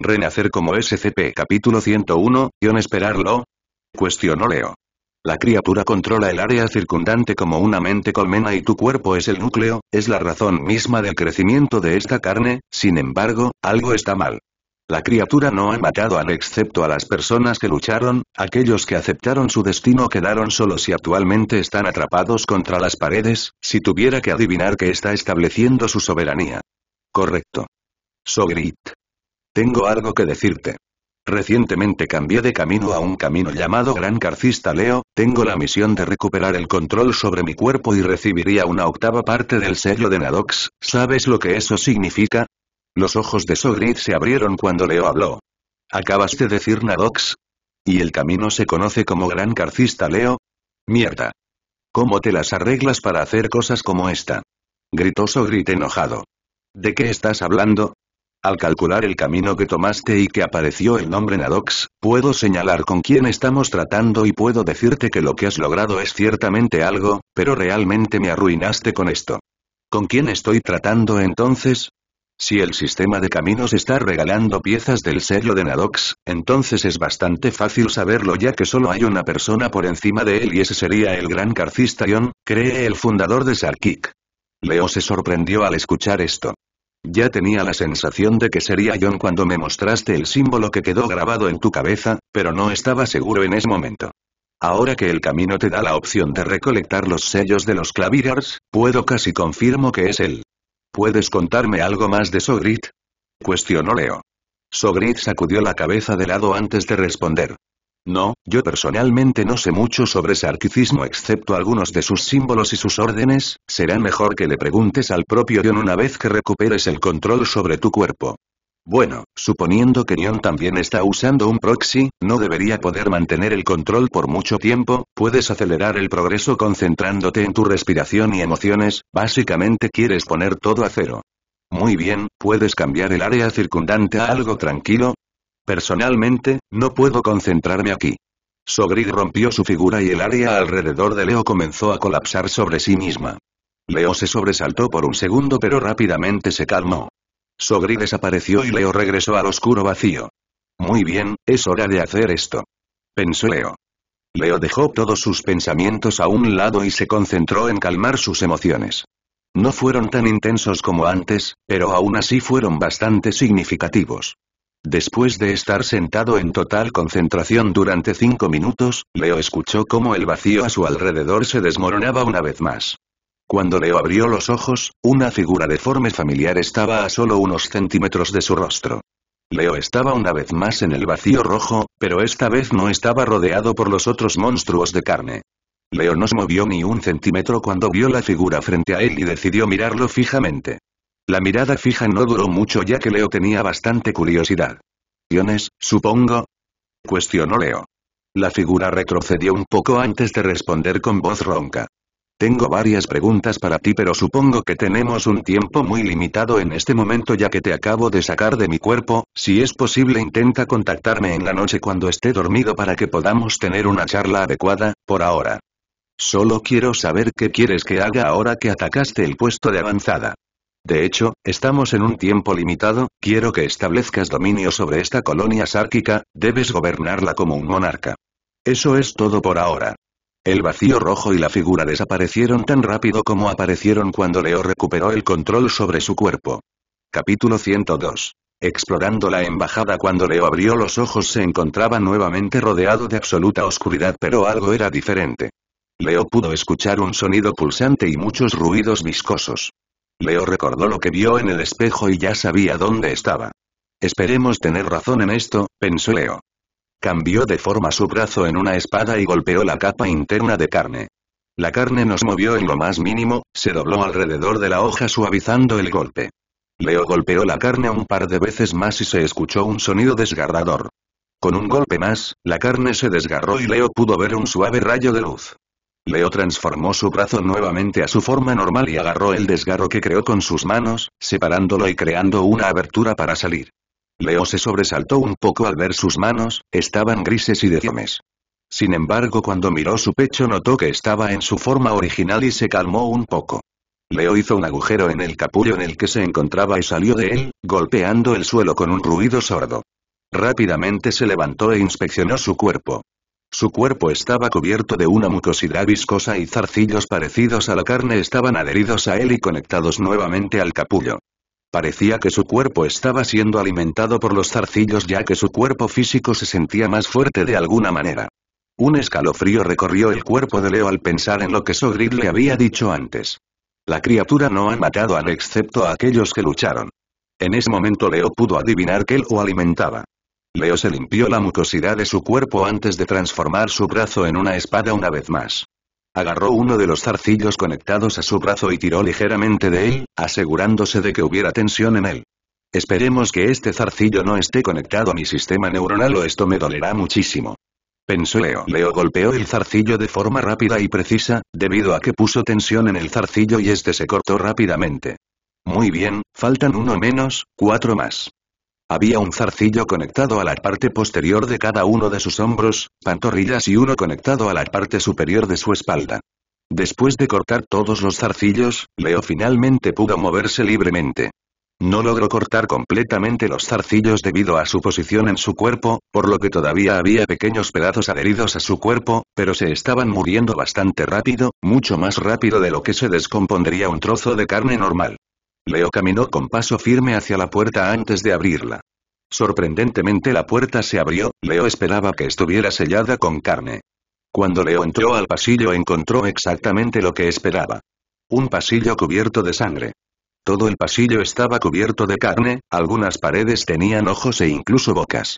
Renacer como SCP capítulo 101, esperarlo? Cuestionó Leo. La criatura controla el área circundante como una mente colmena y tu cuerpo es el núcleo, es la razón misma del crecimiento de esta carne, sin embargo, algo está mal. La criatura no ha matado al excepto a las personas que lucharon, aquellos que aceptaron su destino quedaron solos y actualmente están atrapados contra las paredes, si tuviera que adivinar que está estableciendo su soberanía. Correcto. Sogrit. Tengo algo que decirte. Recientemente cambié de camino a un camino llamado Gran Carcista Leo, tengo la misión de recuperar el control sobre mi cuerpo y recibiría una octava parte del sello de Nadox, ¿sabes lo que eso significa? Los ojos de Sogrit se abrieron cuando Leo habló. ¿Acabas de decir Nadox? ¿Y el camino se conoce como Gran Carcista Leo? Mierda. ¿Cómo te las arreglas para hacer cosas como esta? Gritó Sogrit enojado. ¿De qué estás hablando? Al calcular el camino que tomaste y que apareció el nombre Nadox, puedo señalar con quién estamos tratando y puedo decirte que lo que has logrado es ciertamente algo, pero realmente me arruinaste con esto. ¿Con quién estoy tratando entonces? Si el sistema de caminos está regalando piezas del sello de Nadox, entonces es bastante fácil saberlo ya que solo hay una persona por encima de él y ese sería el gran carcista Ion, cree el fundador de Sarkik. Leo se sorprendió al escuchar esto. Ya tenía la sensación de que sería John cuando me mostraste el símbolo que quedó grabado en tu cabeza, pero no estaba seguro en ese momento. Ahora que el camino te da la opción de recolectar los sellos de los clavirars, puedo casi confirmo que es él. ¿Puedes contarme algo más de Sogrit? Cuestionó Leo. Sogrit sacudió la cabeza de lado antes de responder. No, yo personalmente no sé mucho sobre sarquicismo excepto algunos de sus símbolos y sus órdenes, será mejor que le preguntes al propio Ion una vez que recuperes el control sobre tu cuerpo. Bueno, suponiendo que Neon también está usando un proxy, no debería poder mantener el control por mucho tiempo, puedes acelerar el progreso concentrándote en tu respiración y emociones, básicamente quieres poner todo a cero. Muy bien, puedes cambiar el área circundante a algo tranquilo, Personalmente, no puedo concentrarme aquí. Sogrid rompió su figura y el área alrededor de Leo comenzó a colapsar sobre sí misma. Leo se sobresaltó por un segundo pero rápidamente se calmó. Sogrid desapareció y Leo regresó al oscuro vacío. Muy bien, es hora de hacer esto. Pensó Leo. Leo dejó todos sus pensamientos a un lado y se concentró en calmar sus emociones. No fueron tan intensos como antes, pero aún así fueron bastante significativos. Después de estar sentado en total concentración durante cinco minutos, Leo escuchó cómo el vacío a su alrededor se desmoronaba una vez más. Cuando Leo abrió los ojos, una figura deforme familiar estaba a solo unos centímetros de su rostro. Leo estaba una vez más en el vacío rojo, pero esta vez no estaba rodeado por los otros monstruos de carne. Leo no se movió ni un centímetro cuando vio la figura frente a él y decidió mirarlo fijamente. La mirada fija no duró mucho ya que Leo tenía bastante curiosidad. ¿Iones, supongo? Cuestionó Leo. La figura retrocedió un poco antes de responder con voz ronca. Tengo varias preguntas para ti pero supongo que tenemos un tiempo muy limitado en este momento ya que te acabo de sacar de mi cuerpo, si es posible intenta contactarme en la noche cuando esté dormido para que podamos tener una charla adecuada, por ahora. Solo quiero saber qué quieres que haga ahora que atacaste el puesto de avanzada. De hecho, estamos en un tiempo limitado, quiero que establezcas dominio sobre esta colonia sárquica, debes gobernarla como un monarca. Eso es todo por ahora. El vacío rojo y la figura desaparecieron tan rápido como aparecieron cuando Leo recuperó el control sobre su cuerpo. Capítulo 102. Explorando la embajada cuando Leo abrió los ojos se encontraba nuevamente rodeado de absoluta oscuridad pero algo era diferente. Leo pudo escuchar un sonido pulsante y muchos ruidos viscosos. Leo recordó lo que vio en el espejo y ya sabía dónde estaba. Esperemos tener razón en esto, pensó Leo. Cambió de forma su brazo en una espada y golpeó la capa interna de carne. La carne nos movió en lo más mínimo, se dobló alrededor de la hoja suavizando el golpe. Leo golpeó la carne un par de veces más y se escuchó un sonido desgarrador. Con un golpe más, la carne se desgarró y Leo pudo ver un suave rayo de luz. Leo transformó su brazo nuevamente a su forma normal y agarró el desgarro que creó con sus manos, separándolo y creando una abertura para salir. Leo se sobresaltó un poco al ver sus manos, estaban grises y deformes. Sin embargo cuando miró su pecho notó que estaba en su forma original y se calmó un poco. Leo hizo un agujero en el capullo en el que se encontraba y salió de él, golpeando el suelo con un ruido sordo. Rápidamente se levantó e inspeccionó su cuerpo. Su cuerpo estaba cubierto de una mucosidad viscosa y zarcillos parecidos a la carne estaban adheridos a él y conectados nuevamente al capullo. Parecía que su cuerpo estaba siendo alimentado por los zarcillos ya que su cuerpo físico se sentía más fuerte de alguna manera. Un escalofrío recorrió el cuerpo de Leo al pensar en lo que Sogrid le había dicho antes. La criatura no ha matado a excepto a aquellos que lucharon. En ese momento Leo pudo adivinar que él lo alimentaba. Leo se limpió la mucosidad de su cuerpo antes de transformar su brazo en una espada una vez más. Agarró uno de los zarcillos conectados a su brazo y tiró ligeramente de él, asegurándose de que hubiera tensión en él. Esperemos que este zarcillo no esté conectado a mi sistema neuronal o esto me dolerá muchísimo. Pensó Leo. Leo golpeó el zarcillo de forma rápida y precisa, debido a que puso tensión en el zarcillo y este se cortó rápidamente. Muy bien, faltan uno menos, cuatro más. Había un zarcillo conectado a la parte posterior de cada uno de sus hombros, pantorrillas y uno conectado a la parte superior de su espalda. Después de cortar todos los zarcillos, Leo finalmente pudo moverse libremente. No logró cortar completamente los zarcillos debido a su posición en su cuerpo, por lo que todavía había pequeños pedazos adheridos a su cuerpo, pero se estaban muriendo bastante rápido, mucho más rápido de lo que se descompondría un trozo de carne normal. Leo caminó con paso firme hacia la puerta antes de abrirla. Sorprendentemente la puerta se abrió, Leo esperaba que estuviera sellada con carne. Cuando Leo entró al pasillo encontró exactamente lo que esperaba. Un pasillo cubierto de sangre. Todo el pasillo estaba cubierto de carne, algunas paredes tenían ojos e incluso bocas.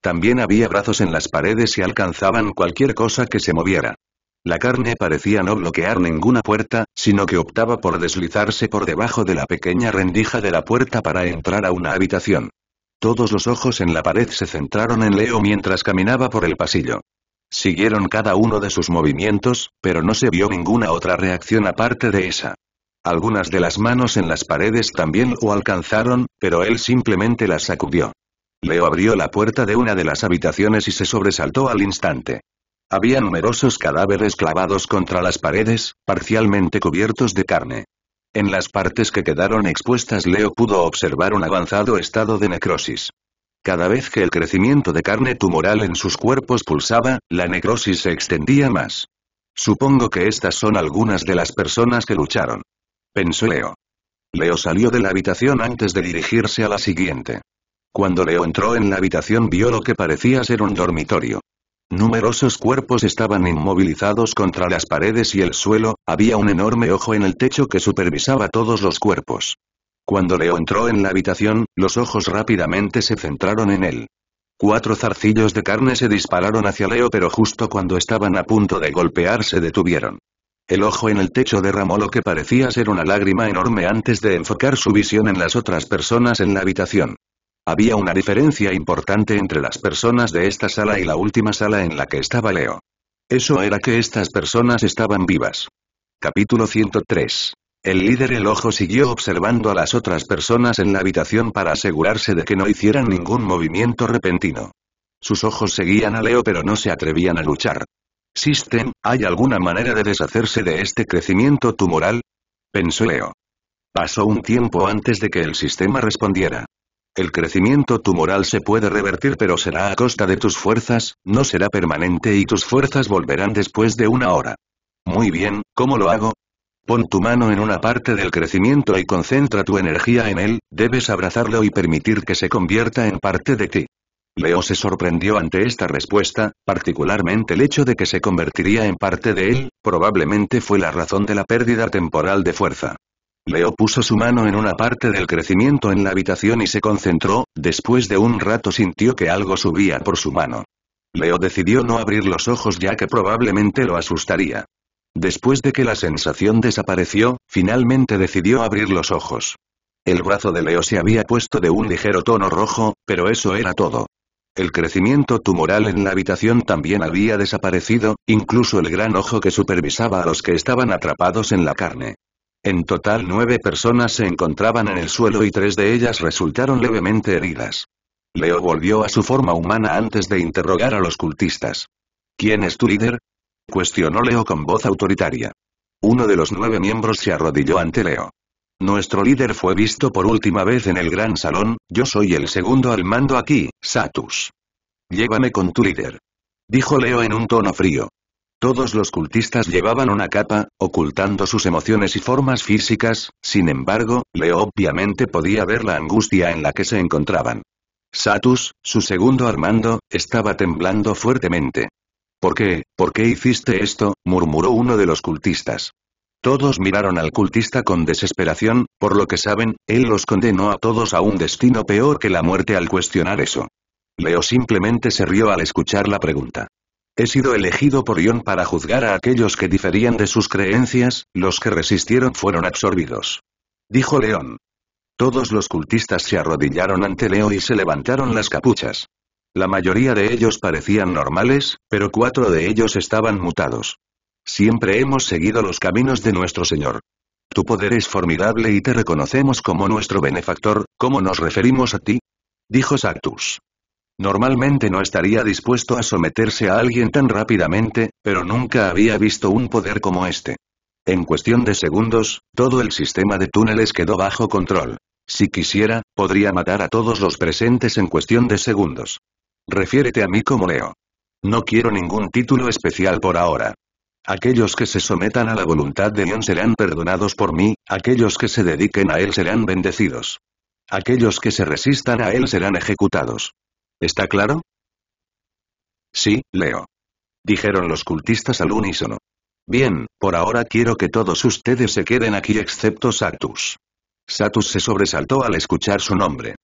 También había brazos en las paredes y alcanzaban cualquier cosa que se moviera. La carne parecía no bloquear ninguna puerta, sino que optaba por deslizarse por debajo de la pequeña rendija de la puerta para entrar a una habitación. Todos los ojos en la pared se centraron en Leo mientras caminaba por el pasillo. Siguieron cada uno de sus movimientos, pero no se vio ninguna otra reacción aparte de esa. Algunas de las manos en las paredes también lo alcanzaron, pero él simplemente las sacudió. Leo abrió la puerta de una de las habitaciones y se sobresaltó al instante. Había numerosos cadáveres clavados contra las paredes, parcialmente cubiertos de carne. En las partes que quedaron expuestas Leo pudo observar un avanzado estado de necrosis. Cada vez que el crecimiento de carne tumoral en sus cuerpos pulsaba, la necrosis se extendía más. Supongo que estas son algunas de las personas que lucharon. Pensó Leo. Leo salió de la habitación antes de dirigirse a la siguiente. Cuando Leo entró en la habitación vio lo que parecía ser un dormitorio. Numerosos cuerpos estaban inmovilizados contra las paredes y el suelo, había un enorme ojo en el techo que supervisaba todos los cuerpos. Cuando Leo entró en la habitación, los ojos rápidamente se centraron en él. Cuatro zarcillos de carne se dispararon hacia Leo pero justo cuando estaban a punto de golpear se detuvieron. El ojo en el techo derramó lo que parecía ser una lágrima enorme antes de enfocar su visión en las otras personas en la habitación. Había una diferencia importante entre las personas de esta sala y la última sala en la que estaba Leo. Eso era que estas personas estaban vivas. Capítulo 103. El líder el ojo siguió observando a las otras personas en la habitación para asegurarse de que no hicieran ningún movimiento repentino. Sus ojos seguían a Leo pero no se atrevían a luchar. System, ¿hay alguna manera de deshacerse de este crecimiento tumoral? Pensó Leo. Pasó un tiempo antes de que el sistema respondiera. El crecimiento tumoral se puede revertir pero será a costa de tus fuerzas, no será permanente y tus fuerzas volverán después de una hora. Muy bien, ¿cómo lo hago? Pon tu mano en una parte del crecimiento y concentra tu energía en él, debes abrazarlo y permitir que se convierta en parte de ti. Leo se sorprendió ante esta respuesta, particularmente el hecho de que se convertiría en parte de él, probablemente fue la razón de la pérdida temporal de fuerza. Leo puso su mano en una parte del crecimiento en la habitación y se concentró, después de un rato sintió que algo subía por su mano. Leo decidió no abrir los ojos ya que probablemente lo asustaría. Después de que la sensación desapareció, finalmente decidió abrir los ojos. El brazo de Leo se había puesto de un ligero tono rojo, pero eso era todo. El crecimiento tumoral en la habitación también había desaparecido, incluso el gran ojo que supervisaba a los que estaban atrapados en la carne. En total nueve personas se encontraban en el suelo y tres de ellas resultaron levemente heridas. Leo volvió a su forma humana antes de interrogar a los cultistas. ¿Quién es tu líder? Cuestionó Leo con voz autoritaria. Uno de los nueve miembros se arrodilló ante Leo. Nuestro líder fue visto por última vez en el gran salón, yo soy el segundo al mando aquí, Satus. Llévame con tu líder. Dijo Leo en un tono frío. Todos los cultistas llevaban una capa, ocultando sus emociones y formas físicas, sin embargo, Leo obviamente podía ver la angustia en la que se encontraban. Satus, su segundo Armando, estaba temblando fuertemente. ¿Por qué? ¿Por qué hiciste esto? murmuró uno de los cultistas. Todos miraron al cultista con desesperación, por lo que saben, él los condenó a todos a un destino peor que la muerte al cuestionar eso. Leo simplemente se rió al escuchar la pregunta. He sido elegido por Ion para juzgar a aquellos que diferían de sus creencias, los que resistieron fueron absorbidos. Dijo León. Todos los cultistas se arrodillaron ante Leo y se levantaron las capuchas. La mayoría de ellos parecían normales, pero cuatro de ellos estaban mutados. Siempre hemos seguido los caminos de nuestro Señor. Tu poder es formidable y te reconocemos como nuestro benefactor, ¿cómo nos referimos a ti? Dijo Sactus. Normalmente no estaría dispuesto a someterse a alguien tan rápidamente, pero nunca había visto un poder como este. En cuestión de segundos, todo el sistema de túneles quedó bajo control. Si quisiera, podría matar a todos los presentes en cuestión de segundos. Refiérete a mí como Leo. No quiero ningún título especial por ahora. Aquellos que se sometan a la voluntad de León serán perdonados por mí, aquellos que se dediquen a Él serán bendecidos. Aquellos que se resistan a Él serán ejecutados. ¿Está claro? Sí, Leo. Dijeron los cultistas al unísono. Bien, por ahora quiero que todos ustedes se queden aquí excepto Satus. Satus se sobresaltó al escuchar su nombre.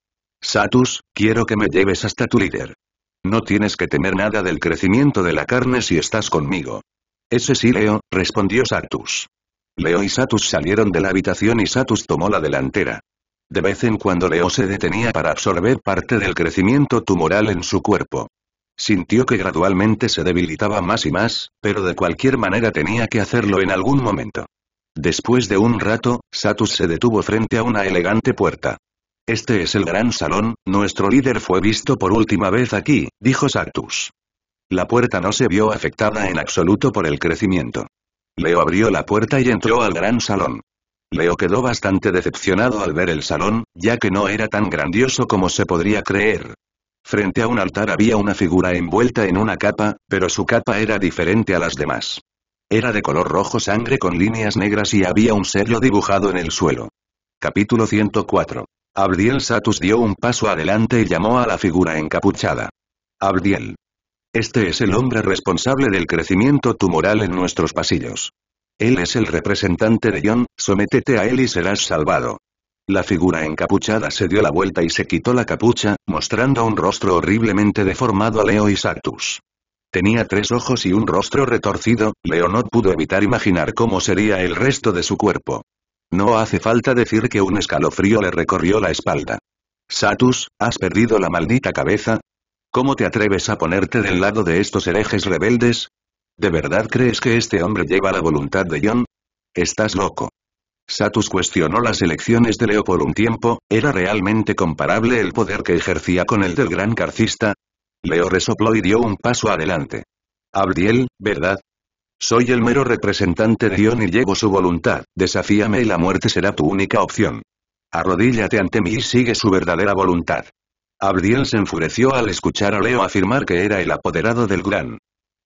Satus, quiero que me lleves hasta tu líder. No tienes que temer nada del crecimiento de la carne si estás conmigo. Ese sí, Leo, respondió Satus. Leo y Satus salieron de la habitación y Satus tomó la delantera. De vez en cuando Leo se detenía para absorber parte del crecimiento tumoral en su cuerpo. Sintió que gradualmente se debilitaba más y más, pero de cualquier manera tenía que hacerlo en algún momento. Después de un rato, Satus se detuvo frente a una elegante puerta. Este es el gran salón, nuestro líder fue visto por última vez aquí, dijo Satus. La puerta no se vio afectada en absoluto por el crecimiento. Leo abrió la puerta y entró al gran salón. Leo quedó bastante decepcionado al ver el salón, ya que no era tan grandioso como se podría creer. Frente a un altar había una figura envuelta en una capa, pero su capa era diferente a las demás. Era de color rojo sangre con líneas negras y había un sello dibujado en el suelo. Capítulo 104. Abdiel Satus dio un paso adelante y llamó a la figura encapuchada. Abdiel. Este es el hombre responsable del crecimiento tumoral en nuestros pasillos. Él es el representante de John, sométete a él y serás salvado. La figura encapuchada se dio la vuelta y se quitó la capucha, mostrando un rostro horriblemente deformado a Leo y Satus. Tenía tres ojos y un rostro retorcido, Leo no pudo evitar imaginar cómo sería el resto de su cuerpo. No hace falta decir que un escalofrío le recorrió la espalda. Satus, ¿has perdido la maldita cabeza? ¿Cómo te atreves a ponerte del lado de estos herejes rebeldes? ¿De verdad crees que este hombre lleva la voluntad de John? Estás loco. Satus cuestionó las elecciones de Leo por un tiempo, ¿era realmente comparable el poder que ejercía con el del gran carcista? Leo resopló y dio un paso adelante. Abdiel, ¿verdad? Soy el mero representante de John y llevo su voluntad, desafíame y la muerte será tu única opción. Arrodíllate ante mí y sigue su verdadera voluntad. Abdiel se enfureció al escuchar a Leo afirmar que era el apoderado del gran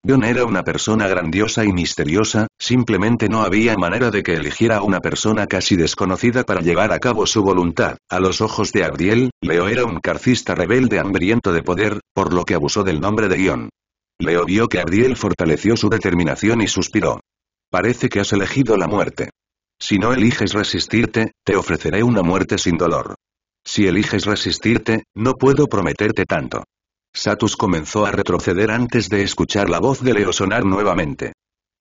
Gion era una persona grandiosa y misteriosa, simplemente no había manera de que eligiera a una persona casi desconocida para llevar a cabo su voluntad. A los ojos de Abdiel, Leo era un carcista rebelde hambriento de poder, por lo que abusó del nombre de Ion. Leo vio que Abdiel fortaleció su determinación y suspiró. Parece que has elegido la muerte. Si no eliges resistirte, te ofreceré una muerte sin dolor. Si eliges resistirte, no puedo prometerte tanto. Satus comenzó a retroceder antes de escuchar la voz de Leo sonar nuevamente.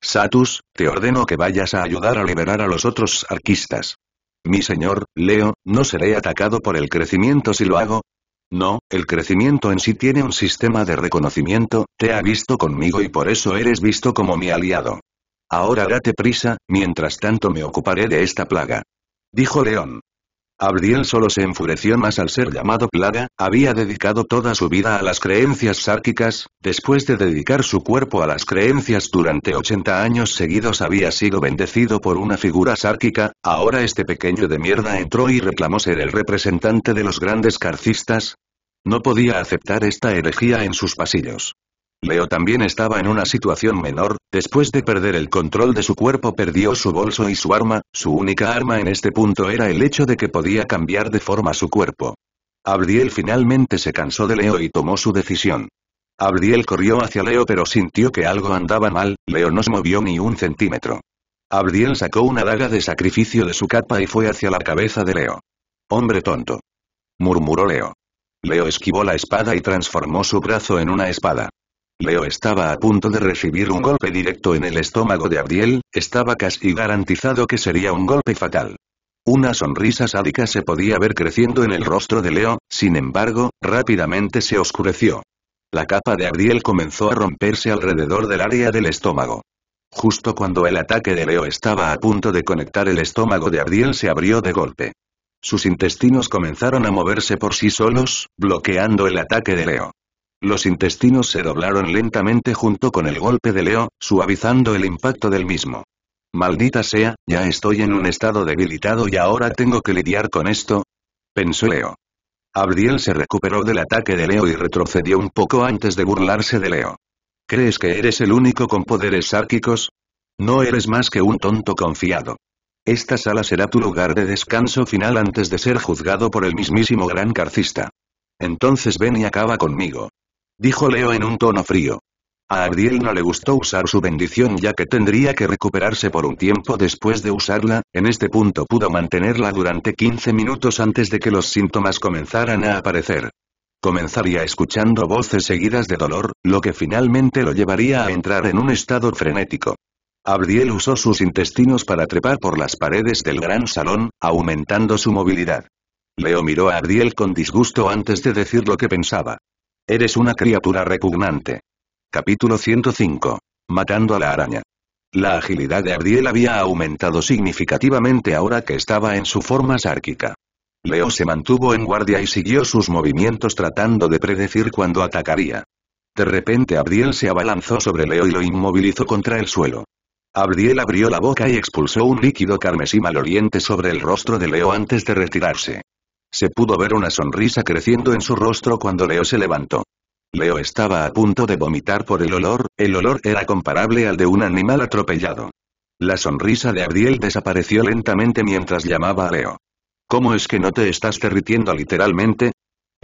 Satus, te ordeno que vayas a ayudar a liberar a los otros arquistas. Mi señor, Leo, ¿no seré atacado por el crecimiento si lo hago? No, el crecimiento en sí tiene un sistema de reconocimiento, te ha visto conmigo y por eso eres visto como mi aliado. Ahora date prisa, mientras tanto me ocuparé de esta plaga. Dijo León. Abriel solo se enfureció más al ser llamado plaga, había dedicado toda su vida a las creencias sárquicas, después de dedicar su cuerpo a las creencias durante 80 años seguidos había sido bendecido por una figura sárquica, ahora este pequeño de mierda entró y reclamó ser el representante de los grandes carcistas. No podía aceptar esta herejía en sus pasillos. Leo también estaba en una situación menor, después de perder el control de su cuerpo perdió su bolso y su arma, su única arma en este punto era el hecho de que podía cambiar de forma su cuerpo. Abriel finalmente se cansó de Leo y tomó su decisión. Abriel corrió hacia Leo pero sintió que algo andaba mal, Leo no se movió ni un centímetro. Abriel sacó una daga de sacrificio de su capa y fue hacia la cabeza de Leo. Hombre tonto. Murmuró Leo. Leo esquivó la espada y transformó su brazo en una espada. Leo estaba a punto de recibir un golpe directo en el estómago de Abdiel, estaba casi garantizado que sería un golpe fatal. Una sonrisa sádica se podía ver creciendo en el rostro de Leo, sin embargo, rápidamente se oscureció. La capa de Abdiel comenzó a romperse alrededor del área del estómago. Justo cuando el ataque de Leo estaba a punto de conectar el estómago de Abdiel se abrió de golpe. Sus intestinos comenzaron a moverse por sí solos, bloqueando el ataque de Leo. Los intestinos se doblaron lentamente junto con el golpe de Leo, suavizando el impacto del mismo. Maldita sea, ya estoy en un estado debilitado y ahora tengo que lidiar con esto. Pensó Leo. Abriel se recuperó del ataque de Leo y retrocedió un poco antes de burlarse de Leo. ¿Crees que eres el único con poderes sárquicos? No eres más que un tonto confiado. Esta sala será tu lugar de descanso final antes de ser juzgado por el mismísimo gran carcista. Entonces ven y acaba conmigo dijo Leo en un tono frío. A Abriel no le gustó usar su bendición ya que tendría que recuperarse por un tiempo después de usarla, en este punto pudo mantenerla durante 15 minutos antes de que los síntomas comenzaran a aparecer. Comenzaría escuchando voces seguidas de dolor, lo que finalmente lo llevaría a entrar en un estado frenético. Abriel usó sus intestinos para trepar por las paredes del gran salón, aumentando su movilidad. Leo miró a Abriel con disgusto antes de decir lo que pensaba. Eres una criatura repugnante. Capítulo 105. Matando a la araña. La agilidad de Abriel había aumentado significativamente ahora que estaba en su forma sárquica. Leo se mantuvo en guardia y siguió sus movimientos tratando de predecir cuándo atacaría. De repente Abriel se abalanzó sobre Leo y lo inmovilizó contra el suelo. Abdiel abrió la boca y expulsó un líquido carmesí maloliente sobre el rostro de Leo antes de retirarse. Se pudo ver una sonrisa creciendo en su rostro cuando Leo se levantó. Leo estaba a punto de vomitar por el olor, el olor era comparable al de un animal atropellado. La sonrisa de Abdiel desapareció lentamente mientras llamaba a Leo. ¿Cómo es que no te estás derritiendo literalmente?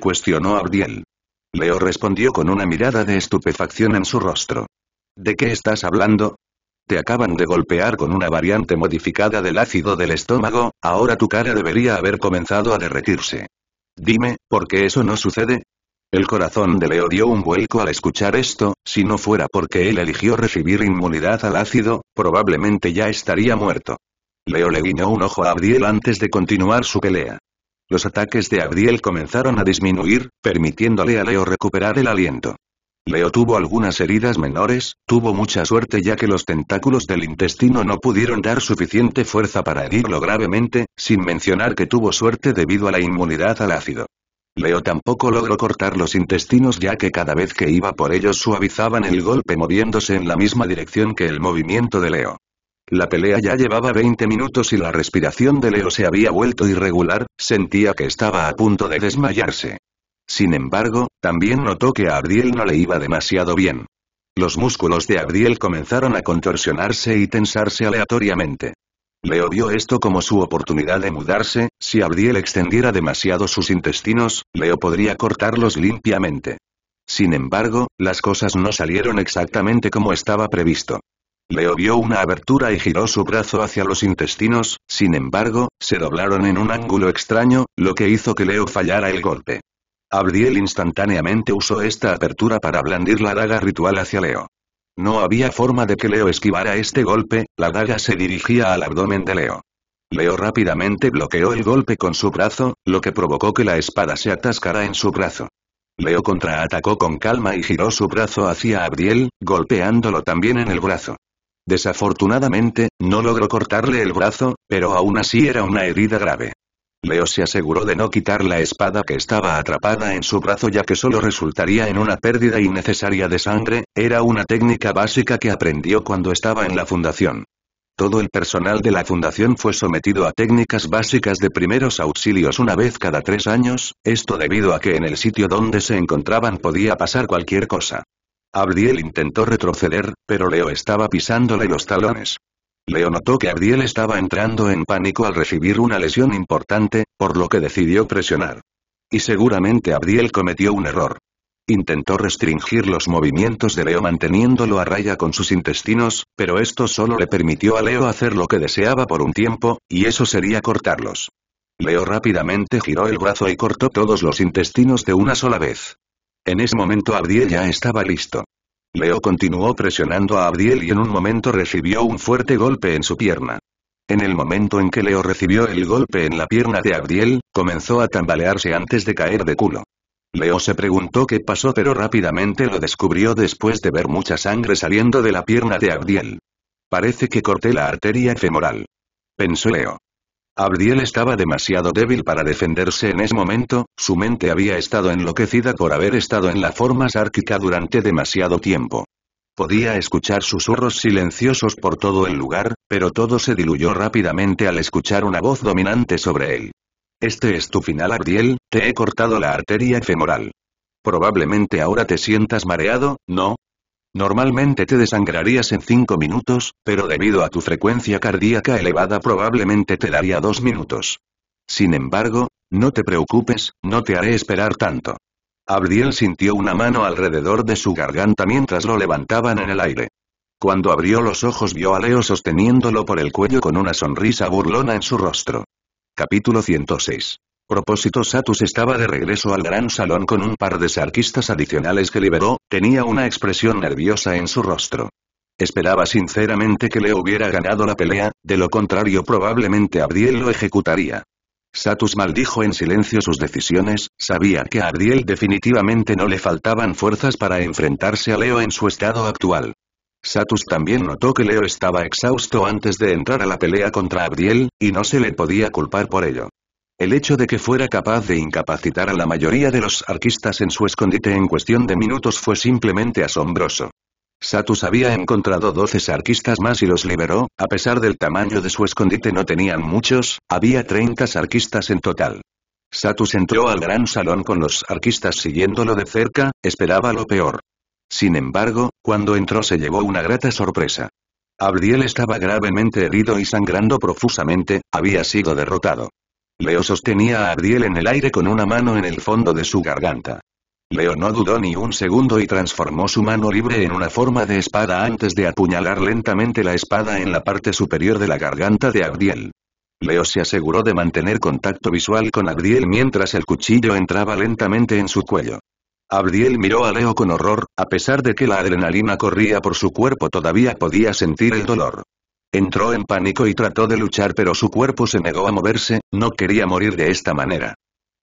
cuestionó Abdiel. Leo respondió con una mirada de estupefacción en su rostro. ¿De qué estás hablando? Te acaban de golpear con una variante modificada del ácido del estómago, ahora tu cara debería haber comenzado a derretirse. Dime, ¿por qué eso no sucede? El corazón de Leo dio un vuelco al escuchar esto, si no fuera porque él eligió recibir inmunidad al ácido, probablemente ya estaría muerto. Leo le guiñó un ojo a Abdiel antes de continuar su pelea. Los ataques de Abriel comenzaron a disminuir, permitiéndole a Leo recuperar el aliento. Leo tuvo algunas heridas menores, tuvo mucha suerte ya que los tentáculos del intestino no pudieron dar suficiente fuerza para herirlo gravemente, sin mencionar que tuvo suerte debido a la inmunidad al ácido. Leo tampoco logró cortar los intestinos ya que cada vez que iba por ellos suavizaban el golpe moviéndose en la misma dirección que el movimiento de Leo. La pelea ya llevaba 20 minutos y la respiración de Leo se había vuelto irregular, sentía que estaba a punto de desmayarse. Sin embargo, también notó que a Abriel no le iba demasiado bien. Los músculos de Abriel comenzaron a contorsionarse y tensarse aleatoriamente. Leo vio esto como su oportunidad de mudarse, si Abriel extendiera demasiado sus intestinos, Leo podría cortarlos limpiamente. Sin embargo, las cosas no salieron exactamente como estaba previsto. Leo vio una abertura y giró su brazo hacia los intestinos, sin embargo, se doblaron en un ángulo extraño, lo que hizo que Leo fallara el golpe abriel instantáneamente usó esta apertura para blandir la daga ritual hacia Leo. No había forma de que Leo esquivara este golpe, la daga se dirigía al abdomen de Leo. Leo rápidamente bloqueó el golpe con su brazo, lo que provocó que la espada se atascara en su brazo. Leo contraatacó con calma y giró su brazo hacia abriel golpeándolo también en el brazo. Desafortunadamente, no logró cortarle el brazo, pero aún así era una herida grave. Leo se aseguró de no quitar la espada que estaba atrapada en su brazo ya que solo resultaría en una pérdida innecesaria de sangre, era una técnica básica que aprendió cuando estaba en la fundación. Todo el personal de la fundación fue sometido a técnicas básicas de primeros auxilios una vez cada tres años, esto debido a que en el sitio donde se encontraban podía pasar cualquier cosa. Abdiel intentó retroceder, pero Leo estaba pisándole los talones. Leo notó que Abdiel estaba entrando en pánico al recibir una lesión importante, por lo que decidió presionar. Y seguramente Abdiel cometió un error. Intentó restringir los movimientos de Leo manteniéndolo a raya con sus intestinos, pero esto solo le permitió a Leo hacer lo que deseaba por un tiempo, y eso sería cortarlos. Leo rápidamente giró el brazo y cortó todos los intestinos de una sola vez. En ese momento Abdiel ya estaba listo. Leo continuó presionando a Abdiel y en un momento recibió un fuerte golpe en su pierna. En el momento en que Leo recibió el golpe en la pierna de Abdiel, comenzó a tambalearse antes de caer de culo. Leo se preguntó qué pasó pero rápidamente lo descubrió después de ver mucha sangre saliendo de la pierna de Abdiel. Parece que corté la arteria femoral. Pensó Leo. Abdiel estaba demasiado débil para defenderse en ese momento, su mente había estado enloquecida por haber estado en la forma sárquica durante demasiado tiempo. Podía escuchar susurros silenciosos por todo el lugar, pero todo se diluyó rápidamente al escuchar una voz dominante sobre él. Este es tu final Abdiel, te he cortado la arteria femoral. Probablemente ahora te sientas mareado, ¿no? Normalmente te desangrarías en cinco minutos, pero debido a tu frecuencia cardíaca elevada probablemente te daría dos minutos. Sin embargo, no te preocupes, no te haré esperar tanto. Abriel sintió una mano alrededor de su garganta mientras lo levantaban en el aire. Cuando abrió los ojos vio a Leo sosteniéndolo por el cuello con una sonrisa burlona en su rostro. Capítulo 106 propósito Satus estaba de regreso al gran salón con un par de sarquistas adicionales que liberó, tenía una expresión nerviosa en su rostro. Esperaba sinceramente que le hubiera ganado la pelea, de lo contrario probablemente Abdiel lo ejecutaría. Satus maldijo en silencio sus decisiones, sabía que a Abdiel definitivamente no le faltaban fuerzas para enfrentarse a Leo en su estado actual. Satus también notó que Leo estaba exhausto antes de entrar a la pelea contra Abdiel, y no se le podía culpar por ello. El hecho de que fuera capaz de incapacitar a la mayoría de los arquistas en su escondite en cuestión de minutos fue simplemente asombroso. Satus había encontrado 12 arquistas más y los liberó, a pesar del tamaño de su escondite no tenían muchos, había 30 arquistas en total. Satus entró al gran salón con los arquistas siguiéndolo de cerca, esperaba lo peor. Sin embargo, cuando entró se llevó una grata sorpresa. Abriel estaba gravemente herido y sangrando profusamente, había sido derrotado. Leo sostenía a Abdiel en el aire con una mano en el fondo de su garganta. Leo no dudó ni un segundo y transformó su mano libre en una forma de espada antes de apuñalar lentamente la espada en la parte superior de la garganta de Abdiel. Leo se aseguró de mantener contacto visual con Abdiel mientras el cuchillo entraba lentamente en su cuello. Abdiel miró a Leo con horror, a pesar de que la adrenalina corría por su cuerpo todavía podía sentir el dolor. Entró en pánico y trató de luchar pero su cuerpo se negó a moverse, no quería morir de esta manera.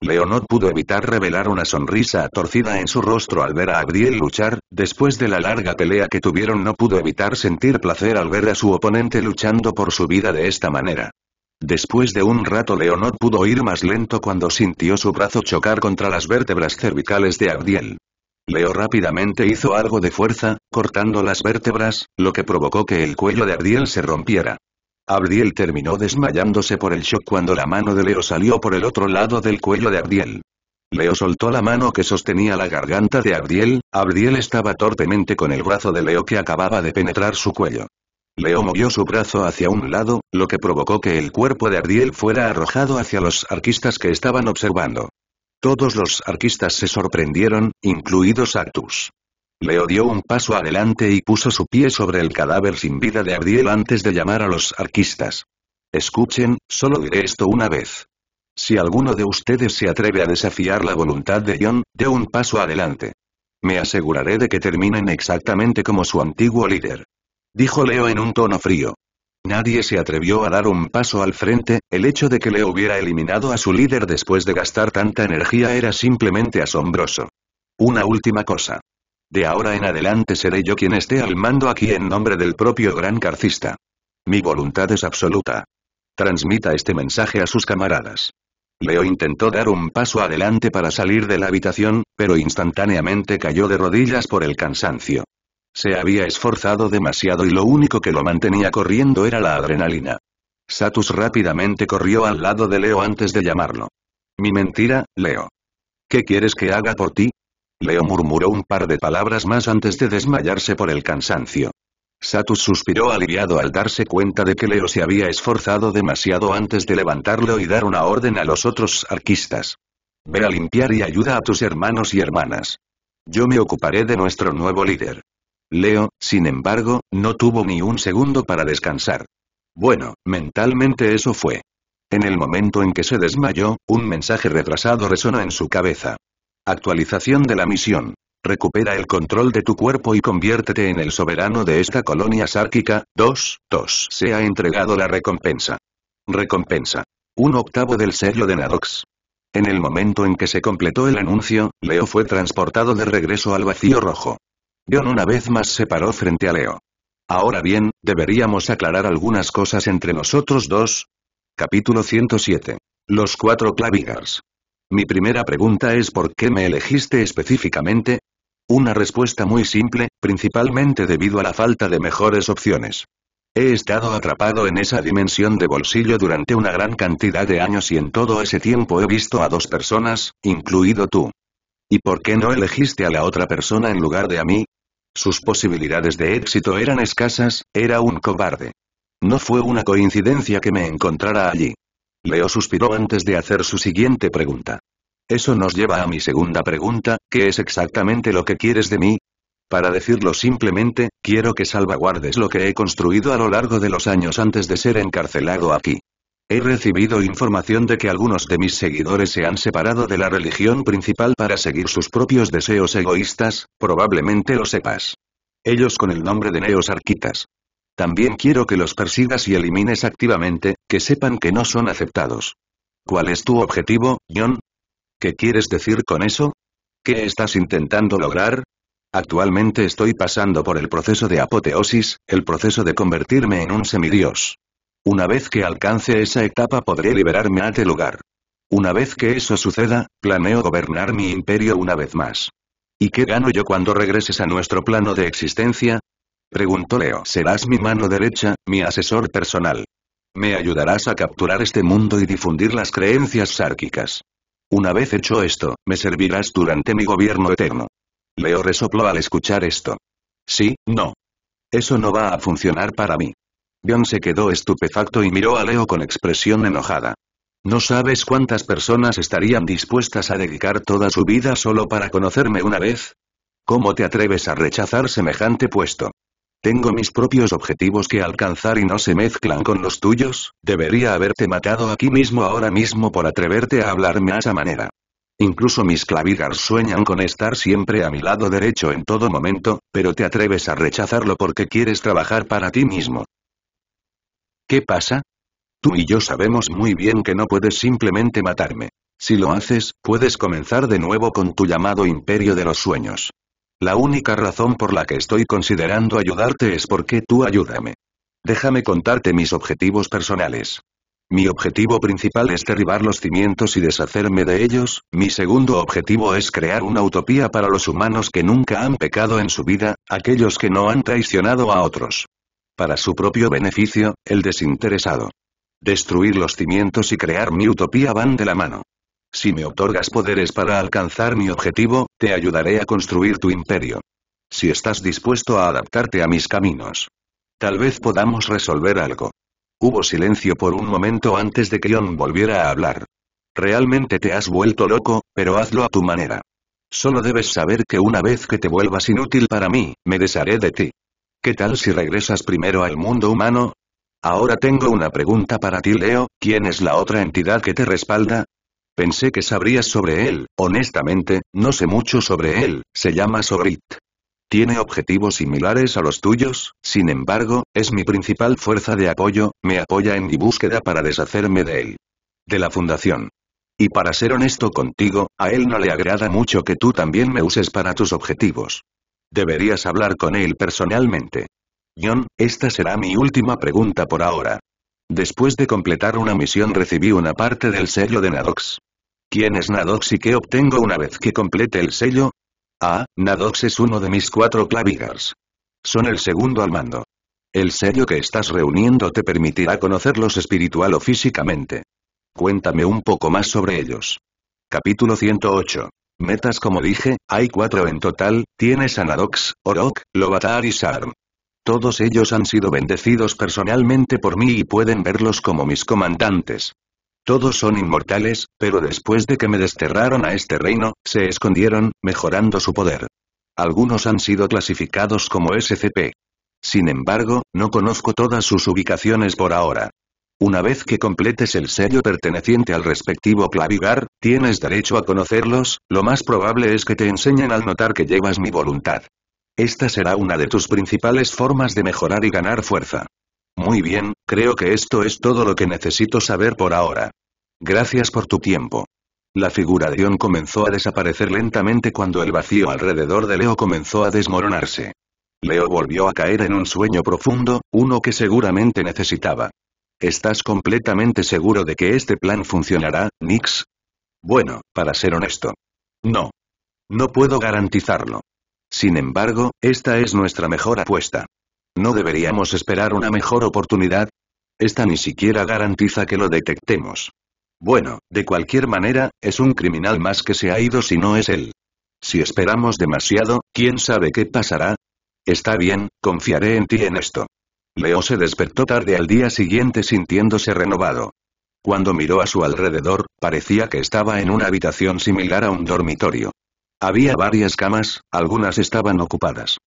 leonot pudo evitar revelar una sonrisa torcida en su rostro al ver a Abdiel luchar, después de la larga pelea que tuvieron no pudo evitar sentir placer al ver a su oponente luchando por su vida de esta manera. Después de un rato Leonor pudo ir más lento cuando sintió su brazo chocar contra las vértebras cervicales de Abdiel. Leo rápidamente hizo algo de fuerza, cortando las vértebras, lo que provocó que el cuello de Ardiel se rompiera. Abdiel terminó desmayándose por el shock cuando la mano de Leo salió por el otro lado del cuello de Ardiel. Leo soltó la mano que sostenía la garganta de Abdiel, Abdiel estaba torpemente con el brazo de Leo que acababa de penetrar su cuello. Leo movió su brazo hacia un lado, lo que provocó que el cuerpo de Ardiel fuera arrojado hacia los arquistas que estaban observando. Todos los arquistas se sorprendieron, incluidos Actus. Leo dio un paso adelante y puso su pie sobre el cadáver sin vida de Abdiel antes de llamar a los arquistas. Escuchen, solo diré esto una vez. Si alguno de ustedes se atreve a desafiar la voluntad de John, dé un paso adelante. Me aseguraré de que terminen exactamente como su antiguo líder. Dijo Leo en un tono frío. Nadie se atrevió a dar un paso al frente, el hecho de que Leo hubiera eliminado a su líder después de gastar tanta energía era simplemente asombroso. Una última cosa. De ahora en adelante seré yo quien esté al mando aquí en nombre del propio gran carcista. Mi voluntad es absoluta. Transmita este mensaje a sus camaradas. Leo intentó dar un paso adelante para salir de la habitación, pero instantáneamente cayó de rodillas por el cansancio. Se había esforzado demasiado y lo único que lo mantenía corriendo era la adrenalina. Satus rápidamente corrió al lado de Leo antes de llamarlo. Mi mentira, Leo. ¿Qué quieres que haga por ti? Leo murmuró un par de palabras más antes de desmayarse por el cansancio. Satus suspiró aliviado al darse cuenta de que Leo se había esforzado demasiado antes de levantarlo y dar una orden a los otros arquistas. Ve a limpiar y ayuda a tus hermanos y hermanas. Yo me ocuparé de nuestro nuevo líder. Leo, sin embargo, no tuvo ni un segundo para descansar. Bueno, mentalmente eso fue. En el momento en que se desmayó, un mensaje retrasado resonó en su cabeza. Actualización de la misión. Recupera el control de tu cuerpo y conviértete en el soberano de esta colonia sárquica. 2. 2. Se ha entregado la recompensa. Recompensa. Un octavo del sello de Nadox. En el momento en que se completó el anuncio, Leo fue transportado de regreso al vacío rojo. John una vez más se paró frente a Leo. Ahora bien, deberíamos aclarar algunas cosas entre nosotros dos. Capítulo 107. Los cuatro clavigars. Mi primera pregunta es ¿por qué me elegiste específicamente? Una respuesta muy simple, principalmente debido a la falta de mejores opciones. He estado atrapado en esa dimensión de bolsillo durante una gran cantidad de años y en todo ese tiempo he visto a dos personas, incluido tú. ¿Y por qué no elegiste a la otra persona en lugar de a mí? Sus posibilidades de éxito eran escasas, era un cobarde. No fue una coincidencia que me encontrara allí. Leo suspiró antes de hacer su siguiente pregunta. Eso nos lleva a mi segunda pregunta, ¿qué es exactamente lo que quieres de mí? Para decirlo simplemente, quiero que salvaguardes lo que he construido a lo largo de los años antes de ser encarcelado aquí. He recibido información de que algunos de mis seguidores se han separado de la religión principal para seguir sus propios deseos egoístas, probablemente lo sepas. Ellos con el nombre de neosarquitas. También quiero que los persigas y elimines activamente, que sepan que no son aceptados. ¿Cuál es tu objetivo, John? ¿Qué quieres decir con eso? ¿Qué estás intentando lograr? Actualmente estoy pasando por el proceso de apoteosis, el proceso de convertirme en un semidios. Una vez que alcance esa etapa podré liberarme a este lugar. Una vez que eso suceda, planeo gobernar mi imperio una vez más. ¿Y qué gano yo cuando regreses a nuestro plano de existencia? Preguntó Leo. Serás mi mano derecha, mi asesor personal. Me ayudarás a capturar este mundo y difundir las creencias sárquicas. Una vez hecho esto, me servirás durante mi gobierno eterno. Leo resopló al escuchar esto. Sí, no. Eso no va a funcionar para mí. John se quedó estupefacto y miró a Leo con expresión enojada. No sabes cuántas personas estarían dispuestas a dedicar toda su vida solo para conocerme una vez. ¿Cómo te atreves a rechazar semejante puesto? Tengo mis propios objetivos que alcanzar y no se mezclan con los tuyos, debería haberte matado aquí mismo ahora mismo por atreverte a hablarme a esa manera. Incluso mis clavigars sueñan con estar siempre a mi lado derecho en todo momento, pero te atreves a rechazarlo porque quieres trabajar para ti mismo. ¿Qué pasa? Tú y yo sabemos muy bien que no puedes simplemente matarme. Si lo haces, puedes comenzar de nuevo con tu llamado imperio de los sueños. La única razón por la que estoy considerando ayudarte es porque tú ayúdame. Déjame contarte mis objetivos personales. Mi objetivo principal es derribar los cimientos y deshacerme de ellos, mi segundo objetivo es crear una utopía para los humanos que nunca han pecado en su vida, aquellos que no han traicionado a otros. Para su propio beneficio, el desinteresado. Destruir los cimientos y crear mi utopía van de la mano. Si me otorgas poderes para alcanzar mi objetivo, te ayudaré a construir tu imperio. Si estás dispuesto a adaptarte a mis caminos. Tal vez podamos resolver algo. Hubo silencio por un momento antes de que Yon volviera a hablar. Realmente te has vuelto loco, pero hazlo a tu manera. Solo debes saber que una vez que te vuelvas inútil para mí, me desharé de ti. ¿Qué tal si regresas primero al mundo humano? Ahora tengo una pregunta para ti, Leo, ¿quién es la otra entidad que te respalda? Pensé que sabrías sobre él, honestamente, no sé mucho sobre él, se llama Sorit. Tiene objetivos similares a los tuyos, sin embargo, es mi principal fuerza de apoyo, me apoya en mi búsqueda para deshacerme de él. De la fundación. Y para ser honesto contigo, a él no le agrada mucho que tú también me uses para tus objetivos. Deberías hablar con él personalmente. John, esta será mi última pregunta por ahora. Después de completar una misión recibí una parte del sello de Nadox. ¿Quién es Nadox y qué obtengo una vez que complete el sello? Ah, Nadox es uno de mis cuatro clavigars. Son el segundo al mando. El sello que estás reuniendo te permitirá conocerlos espiritual o físicamente. Cuéntame un poco más sobre ellos. Capítulo 108. Metas como dije, hay cuatro en total, tienes a Nadox, Orok, Lobatar y Sarm. Todos ellos han sido bendecidos personalmente por mí y pueden verlos como mis comandantes. Todos son inmortales, pero después de que me desterraron a este reino, se escondieron, mejorando su poder. Algunos han sido clasificados como SCP. Sin embargo, no conozco todas sus ubicaciones por ahora. Una vez que completes el sello perteneciente al respectivo clavigar, tienes derecho a conocerlos, lo más probable es que te enseñen al notar que llevas mi voluntad. Esta será una de tus principales formas de mejorar y ganar fuerza. Muy bien, creo que esto es todo lo que necesito saber por ahora. Gracias por tu tiempo. La figura de comenzó a desaparecer lentamente cuando el vacío alrededor de Leo comenzó a desmoronarse. Leo volvió a caer en un sueño profundo, uno que seguramente necesitaba. ¿Estás completamente seguro de que este plan funcionará, Nix? Bueno, para ser honesto. No. No puedo garantizarlo. Sin embargo, esta es nuestra mejor apuesta. ¿No deberíamos esperar una mejor oportunidad? Esta ni siquiera garantiza que lo detectemos. Bueno, de cualquier manera, es un criminal más que se ha ido si no es él. Si esperamos demasiado, ¿quién sabe qué pasará? Está bien, confiaré en ti en esto. Leo se despertó tarde al día siguiente sintiéndose renovado. Cuando miró a su alrededor, parecía que estaba en una habitación similar a un dormitorio. Había varias camas, algunas estaban ocupadas.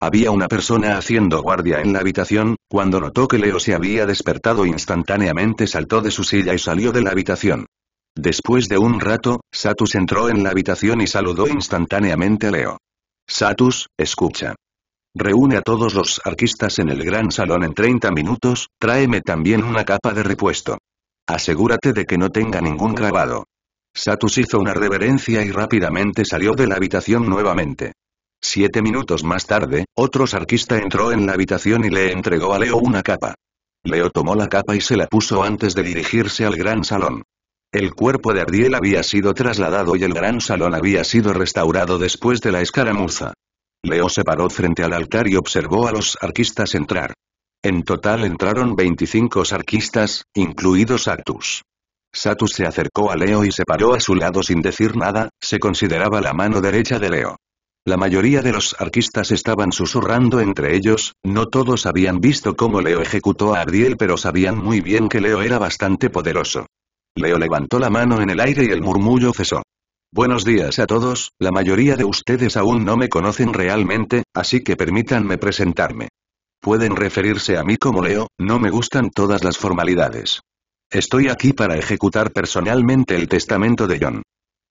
Había una persona haciendo guardia en la habitación, cuando notó que Leo se había despertado instantáneamente saltó de su silla y salió de la habitación. Después de un rato, Satus entró en la habitación y saludó instantáneamente a Leo. Satus, escucha. Reúne a todos los arquistas en el gran salón en 30 minutos, tráeme también una capa de repuesto. Asegúrate de que no tenga ningún grabado. Satus hizo una reverencia y rápidamente salió de la habitación nuevamente. Siete minutos más tarde, otro sarquista entró en la habitación y le entregó a Leo una capa. Leo tomó la capa y se la puso antes de dirigirse al gran salón. El cuerpo de Ardiel había sido trasladado y el gran salón había sido restaurado después de la escaramuza. Leo se paró frente al altar y observó a los sarquistas entrar. En total entraron 25 sarquistas, incluidos Satus. Satus se acercó a Leo y se paró a su lado sin decir nada, se consideraba la mano derecha de Leo. La mayoría de los arquistas estaban susurrando entre ellos, no todos habían visto cómo Leo ejecutó a Ardiel pero sabían muy bien que Leo era bastante poderoso. Leo levantó la mano en el aire y el murmullo cesó. Buenos días a todos, la mayoría de ustedes aún no me conocen realmente, así que permítanme presentarme. Pueden referirse a mí como Leo, no me gustan todas las formalidades. Estoy aquí para ejecutar personalmente el testamento de John.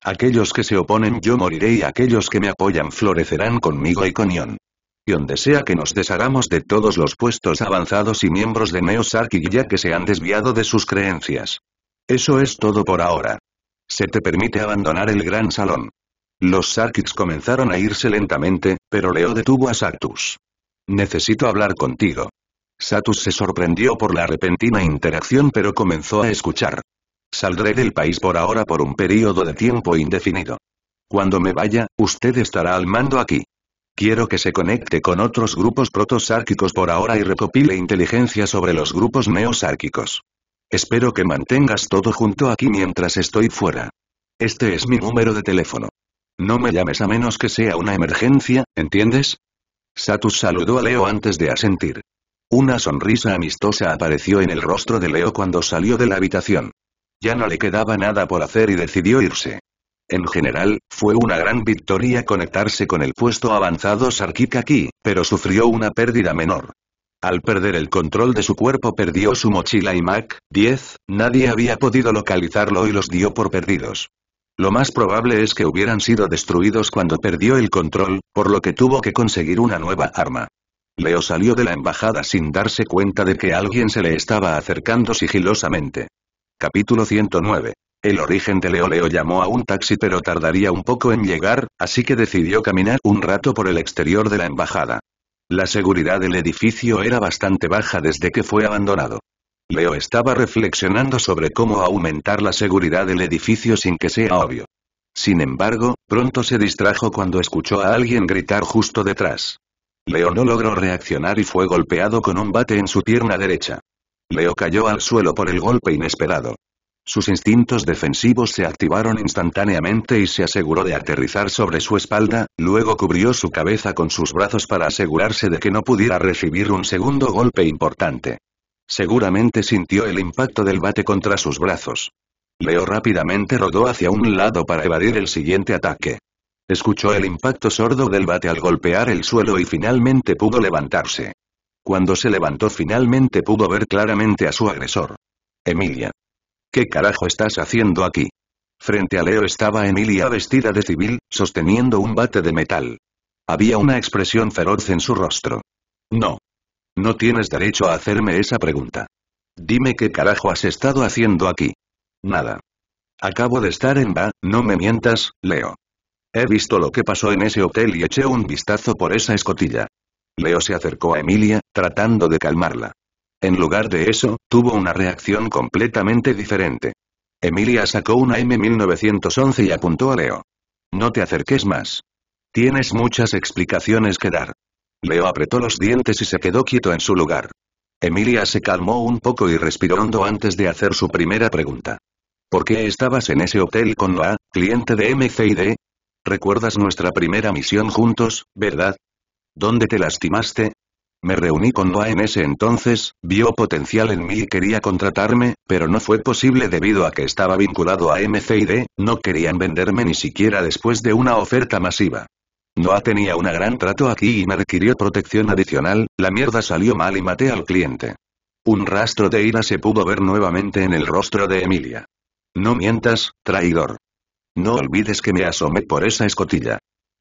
Aquellos que se oponen yo moriré y aquellos que me apoyan florecerán conmigo y con Ion. Ion desea que nos deshagamos de todos los puestos avanzados y miembros de Neo-Sarkic ya que se han desviado de sus creencias. Eso es todo por ahora. Se te permite abandonar el gran salón. Los Sarkics comenzaron a irse lentamente, pero Leo detuvo a sarkus: Necesito hablar contigo. Satus se sorprendió por la repentina interacción pero comenzó a escuchar. Saldré del país por ahora por un período de tiempo indefinido. Cuando me vaya, usted estará al mando aquí. Quiero que se conecte con otros grupos protosárquicos por ahora y recopile inteligencia sobre los grupos neosárquicos. Espero que mantengas todo junto aquí mientras estoy fuera. Este es mi número de teléfono. No me llames a menos que sea una emergencia, ¿entiendes? Satus saludó a Leo antes de asentir. Una sonrisa amistosa apareció en el rostro de Leo cuando salió de la habitación. Ya no le quedaba nada por hacer y decidió irse. En general, fue una gran victoria conectarse con el puesto avanzado Sarkikaki, pero sufrió una pérdida menor. Al perder el control de su cuerpo perdió su mochila y Mac, 10, nadie había podido localizarlo y los dio por perdidos. Lo más probable es que hubieran sido destruidos cuando perdió el control, por lo que tuvo que conseguir una nueva arma. Leo salió de la embajada sin darse cuenta de que alguien se le estaba acercando sigilosamente. Capítulo 109. El origen de Leo Leo llamó a un taxi pero tardaría un poco en llegar, así que decidió caminar un rato por el exterior de la embajada. La seguridad del edificio era bastante baja desde que fue abandonado. Leo estaba reflexionando sobre cómo aumentar la seguridad del edificio sin que sea obvio. Sin embargo, pronto se distrajo cuando escuchó a alguien gritar justo detrás. Leo no logró reaccionar y fue golpeado con un bate en su pierna derecha. Leo cayó al suelo por el golpe inesperado. Sus instintos defensivos se activaron instantáneamente y se aseguró de aterrizar sobre su espalda, luego cubrió su cabeza con sus brazos para asegurarse de que no pudiera recibir un segundo golpe importante. Seguramente sintió el impacto del bate contra sus brazos. Leo rápidamente rodó hacia un lado para evadir el siguiente ataque. Escuchó el impacto sordo del bate al golpear el suelo y finalmente pudo levantarse. Cuando se levantó finalmente pudo ver claramente a su agresor. Emilia. ¿Qué carajo estás haciendo aquí? Frente a Leo estaba Emilia vestida de civil, sosteniendo un bate de metal. Había una expresión feroz en su rostro. No. No tienes derecho a hacerme esa pregunta. Dime qué carajo has estado haciendo aquí. Nada. Acabo de estar en va, no me mientas, Leo. He visto lo que pasó en ese hotel y eché un vistazo por esa escotilla. Leo se acercó a Emilia, tratando de calmarla. En lugar de eso, tuvo una reacción completamente diferente. Emilia sacó una M1911 y apuntó a Leo. No te acerques más. Tienes muchas explicaciones que dar. Leo apretó los dientes y se quedó quieto en su lugar. Emilia se calmó un poco y respiró hondo antes de hacer su primera pregunta. ¿Por qué estabas en ese hotel con la cliente de MCID? ¿Recuerdas nuestra primera misión juntos, verdad? ¿Dónde te lastimaste? Me reuní con Noah en ese entonces, vio potencial en mí y quería contratarme, pero no fue posible debido a que estaba vinculado a MCID, no querían venderme ni siquiera después de una oferta masiva. Noah tenía un gran trato aquí y me requirió protección adicional, la mierda salió mal y maté al cliente. Un rastro de ira se pudo ver nuevamente en el rostro de Emilia. No mientas, traidor. No olvides que me asomé por esa escotilla.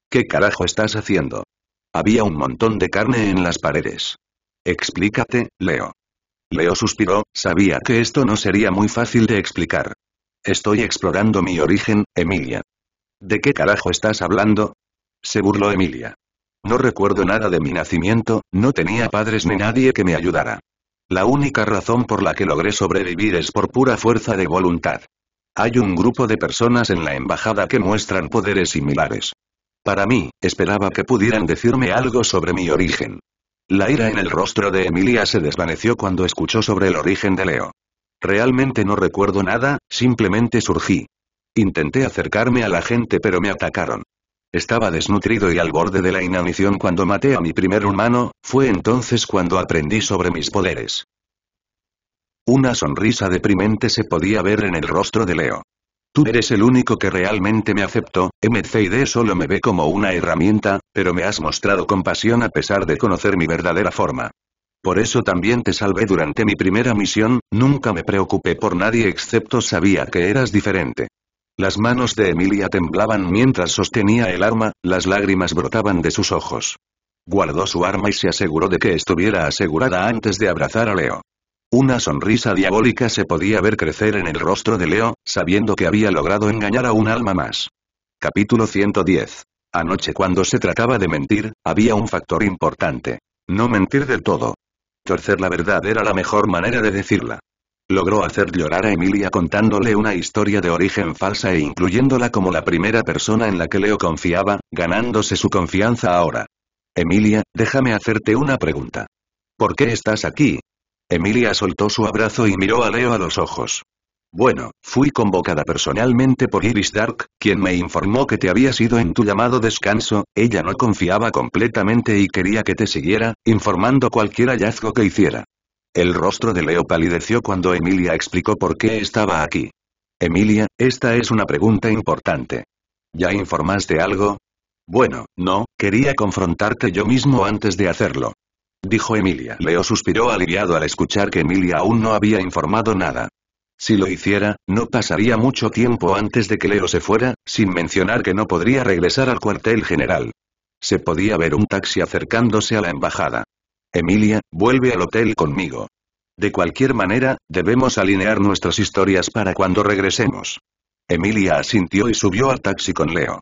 ¿Qué carajo estás haciendo? Había un montón de carne en las paredes. Explícate, Leo. Leo suspiró, sabía que esto no sería muy fácil de explicar. Estoy explorando mi origen, Emilia. ¿De qué carajo estás hablando? Se burló Emilia. No recuerdo nada de mi nacimiento, no tenía padres ni nadie que me ayudara. La única razón por la que logré sobrevivir es por pura fuerza de voluntad. Hay un grupo de personas en la embajada que muestran poderes similares. Para mí, esperaba que pudieran decirme algo sobre mi origen. La ira en el rostro de Emilia se desvaneció cuando escuchó sobre el origen de Leo. Realmente no recuerdo nada, simplemente surgí. Intenté acercarme a la gente pero me atacaron. Estaba desnutrido y al borde de la inanición cuando maté a mi primer humano, fue entonces cuando aprendí sobre mis poderes. Una sonrisa deprimente se podía ver en el rostro de Leo. Tú eres el único que realmente me aceptó, MCD solo me ve como una herramienta, pero me has mostrado compasión a pesar de conocer mi verdadera forma. Por eso también te salvé durante mi primera misión, nunca me preocupé por nadie excepto sabía que eras diferente. Las manos de Emilia temblaban mientras sostenía el arma, las lágrimas brotaban de sus ojos. Guardó su arma y se aseguró de que estuviera asegurada antes de abrazar a Leo. Una sonrisa diabólica se podía ver crecer en el rostro de Leo, sabiendo que había logrado engañar a un alma más. Capítulo 110. Anoche cuando se trataba de mentir, había un factor importante. No mentir del todo. Torcer la verdad era la mejor manera de decirla. Logró hacer llorar a Emilia contándole una historia de origen falsa e incluyéndola como la primera persona en la que Leo confiaba, ganándose su confianza ahora. Emilia, déjame hacerte una pregunta. ¿Por qué estás aquí? Emilia soltó su abrazo y miró a Leo a los ojos. Bueno, fui convocada personalmente por Iris Dark, quien me informó que te había sido en tu llamado descanso, ella no confiaba completamente y quería que te siguiera, informando cualquier hallazgo que hiciera. El rostro de Leo palideció cuando Emilia explicó por qué estaba aquí. Emilia, esta es una pregunta importante. ¿Ya informaste algo? Bueno, no, quería confrontarte yo mismo antes de hacerlo dijo Emilia. Leo suspiró aliviado al escuchar que Emilia aún no había informado nada. Si lo hiciera, no pasaría mucho tiempo antes de que Leo se fuera, sin mencionar que no podría regresar al cuartel general. Se podía ver un taxi acercándose a la embajada. Emilia, vuelve al hotel conmigo. De cualquier manera, debemos alinear nuestras historias para cuando regresemos. Emilia asintió y subió al taxi con Leo.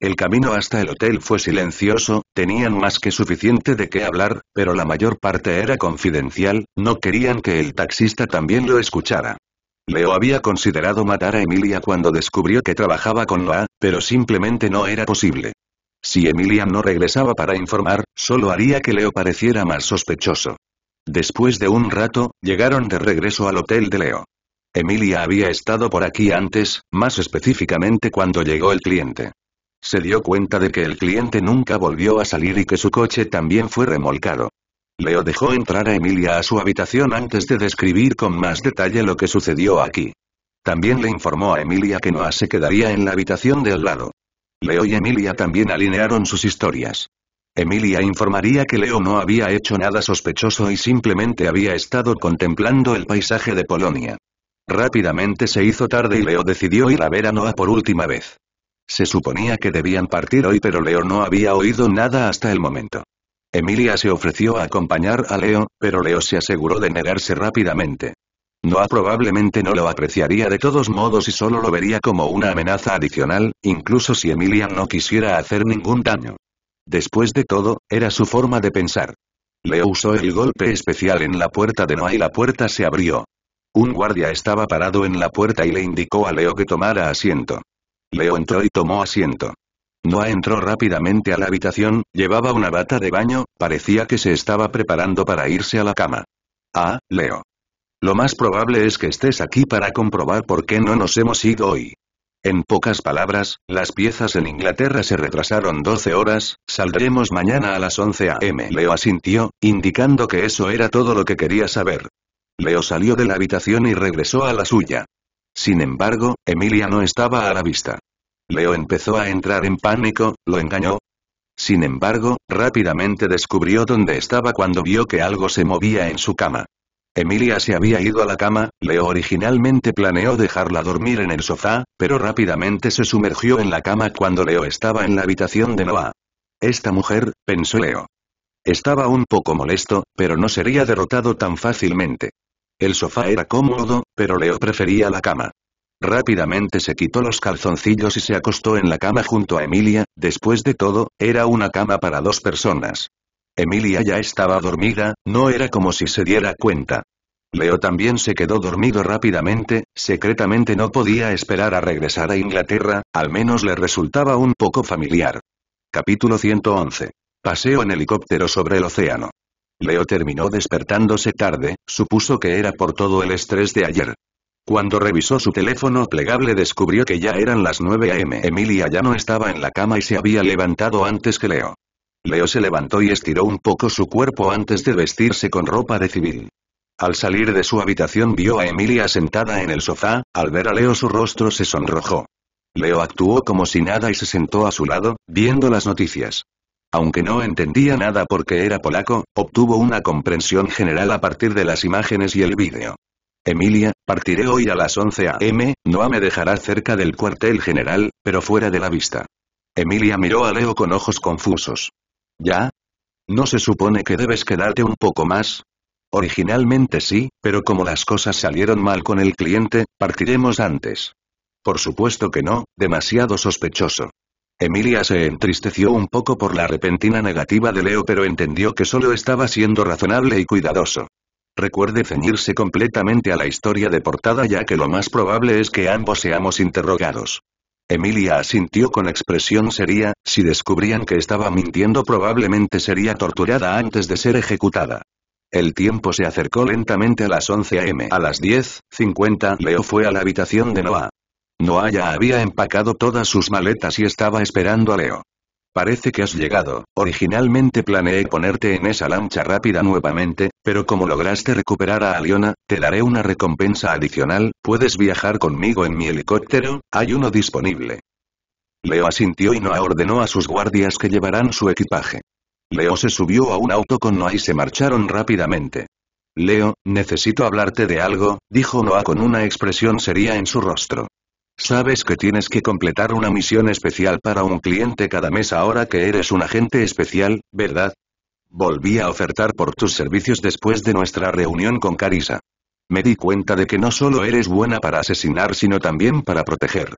El camino hasta el hotel fue silencioso, tenían más que suficiente de qué hablar, pero la mayor parte era confidencial, no querían que el taxista también lo escuchara. Leo había considerado matar a Emilia cuando descubrió que trabajaba con la, pero simplemente no era posible. Si Emilia no regresaba para informar, solo haría que Leo pareciera más sospechoso. Después de un rato, llegaron de regreso al hotel de Leo. Emilia había estado por aquí antes, más específicamente cuando llegó el cliente. Se dio cuenta de que el cliente nunca volvió a salir y que su coche también fue remolcado. Leo dejó entrar a Emilia a su habitación antes de describir con más detalle lo que sucedió aquí. También le informó a Emilia que Noah se quedaría en la habitación de al lado. Leo y Emilia también alinearon sus historias. Emilia informaría que Leo no había hecho nada sospechoso y simplemente había estado contemplando el paisaje de Polonia. Rápidamente se hizo tarde y Leo decidió ir a ver a Noah por última vez. Se suponía que debían partir hoy pero Leo no había oído nada hasta el momento. Emilia se ofreció a acompañar a Leo, pero Leo se aseguró de negarse rápidamente. Noah probablemente no lo apreciaría de todos modos y solo lo vería como una amenaza adicional, incluso si Emilia no quisiera hacer ningún daño. Después de todo, era su forma de pensar. Leo usó el golpe especial en la puerta de Noah y la puerta se abrió. Un guardia estaba parado en la puerta y le indicó a Leo que tomara asiento. Leo entró y tomó asiento. Noah entró rápidamente a la habitación, llevaba una bata de baño, parecía que se estaba preparando para irse a la cama. Ah, Leo. Lo más probable es que estés aquí para comprobar por qué no nos hemos ido hoy. En pocas palabras, las piezas en Inglaterra se retrasaron 12 horas, saldremos mañana a las 11 a.m. Leo asintió, indicando que eso era todo lo que quería saber. Leo salió de la habitación y regresó a la suya. Sin embargo, Emilia no estaba a la vista. Leo empezó a entrar en pánico, ¿lo engañó? Sin embargo, rápidamente descubrió dónde estaba cuando vio que algo se movía en su cama. Emilia se había ido a la cama, Leo originalmente planeó dejarla dormir en el sofá, pero rápidamente se sumergió en la cama cuando Leo estaba en la habitación de Noah. Esta mujer, pensó Leo. Estaba un poco molesto, pero no sería derrotado tan fácilmente. El sofá era cómodo, pero Leo prefería la cama. Rápidamente se quitó los calzoncillos y se acostó en la cama junto a Emilia, después de todo, era una cama para dos personas. Emilia ya estaba dormida, no era como si se diera cuenta. Leo también se quedó dormido rápidamente, secretamente no podía esperar a regresar a Inglaterra, al menos le resultaba un poco familiar. Capítulo 111. Paseo en helicóptero sobre el océano. Leo terminó despertándose tarde, supuso que era por todo el estrés de ayer. Cuando revisó su teléfono plegable descubrió que ya eran las 9 am. Emilia ya no estaba en la cama y se había levantado antes que Leo. Leo se levantó y estiró un poco su cuerpo antes de vestirse con ropa de civil. Al salir de su habitación vio a Emilia sentada en el sofá, al ver a Leo su rostro se sonrojó. Leo actuó como si nada y se sentó a su lado, viendo las noticias. Aunque no entendía nada porque era polaco, obtuvo una comprensión general a partir de las imágenes y el vídeo. Emilia, partiré hoy a las 11 a.m., No me dejará cerca del cuartel general, pero fuera de la vista. Emilia miró a Leo con ojos confusos. ¿Ya? ¿No se supone que debes quedarte un poco más? Originalmente sí, pero como las cosas salieron mal con el cliente, partiremos antes. Por supuesto que no, demasiado sospechoso. Emilia se entristeció un poco por la repentina negativa de Leo pero entendió que solo estaba siendo razonable y cuidadoso. Recuerde ceñirse completamente a la historia de portada ya que lo más probable es que ambos seamos interrogados. Emilia asintió con expresión seria, si descubrían que estaba mintiendo probablemente sería torturada antes de ser ejecutada. El tiempo se acercó lentamente a las 11 am. A las 10.50 Leo fue a la habitación de Noah ya había empacado todas sus maletas y estaba esperando a Leo. Parece que has llegado, originalmente planeé ponerte en esa lancha rápida nuevamente, pero como lograste recuperar a Aliona, te daré una recompensa adicional, puedes viajar conmigo en mi helicóptero, hay uno disponible. Leo asintió y Noah ordenó a sus guardias que llevaran su equipaje. Leo se subió a un auto con Noah y se marcharon rápidamente. Leo, necesito hablarte de algo, dijo Noah con una expresión seria en su rostro. Sabes que tienes que completar una misión especial para un cliente cada mes ahora que eres un agente especial, ¿verdad? Volví a ofertar por tus servicios después de nuestra reunión con Carisa. Me di cuenta de que no solo eres buena para asesinar sino también para proteger.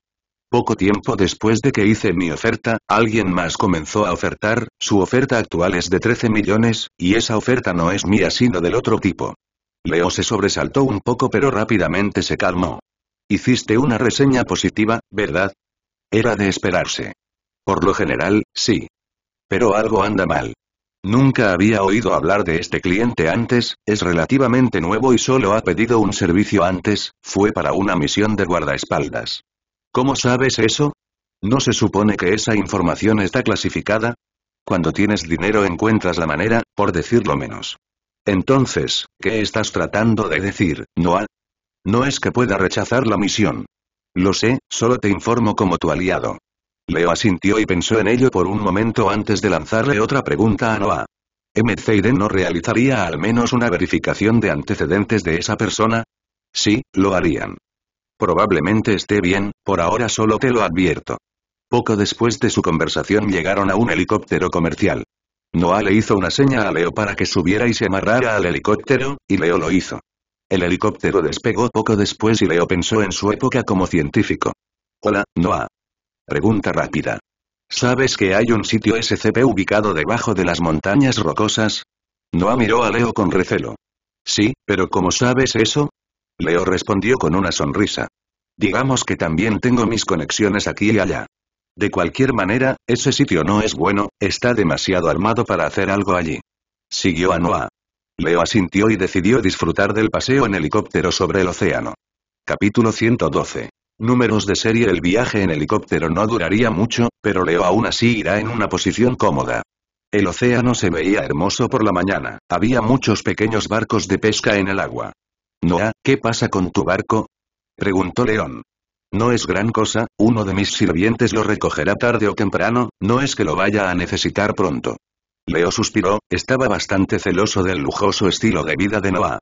Poco tiempo después de que hice mi oferta, alguien más comenzó a ofertar, su oferta actual es de 13 millones, y esa oferta no es mía sino del otro tipo. Leo se sobresaltó un poco pero rápidamente se calmó. Hiciste una reseña positiva, ¿verdad? Era de esperarse. Por lo general, sí. Pero algo anda mal. Nunca había oído hablar de este cliente antes, es relativamente nuevo y solo ha pedido un servicio antes, fue para una misión de guardaespaldas. ¿Cómo sabes eso? ¿No se supone que esa información está clasificada? Cuando tienes dinero encuentras la manera, por decirlo menos. Entonces, ¿qué estás tratando de decir, Noah? No es que pueda rechazar la misión. Lo sé, solo te informo como tu aliado. Leo asintió y pensó en ello por un momento antes de lanzarle otra pregunta a Noah. ¿M. no realizaría al menos una verificación de antecedentes de esa persona? Sí, lo harían. Probablemente esté bien, por ahora solo te lo advierto. Poco después de su conversación llegaron a un helicóptero comercial. Noah le hizo una seña a Leo para que subiera y se amarrara al helicóptero, y Leo lo hizo. El helicóptero despegó poco después y Leo pensó en su época como científico. Hola, Noah. Pregunta rápida. ¿Sabes que hay un sitio SCP ubicado debajo de las montañas rocosas? Noah miró a Leo con recelo. Sí, pero ¿cómo sabes eso? Leo respondió con una sonrisa. Digamos que también tengo mis conexiones aquí y allá. De cualquier manera, ese sitio no es bueno, está demasiado armado para hacer algo allí. Siguió a Noah. Leo asintió y decidió disfrutar del paseo en helicóptero sobre el océano. Capítulo 112. Números de serie El viaje en helicóptero no duraría mucho, pero Leo aún así irá en una posición cómoda. El océano se veía hermoso por la mañana, había muchos pequeños barcos de pesca en el agua. Noah, ¿qué pasa con tu barco? preguntó León. No es gran cosa, uno de mis sirvientes lo recogerá tarde o temprano, no es que lo vaya a necesitar pronto. Leo suspiró, estaba bastante celoso del lujoso estilo de vida de Noah.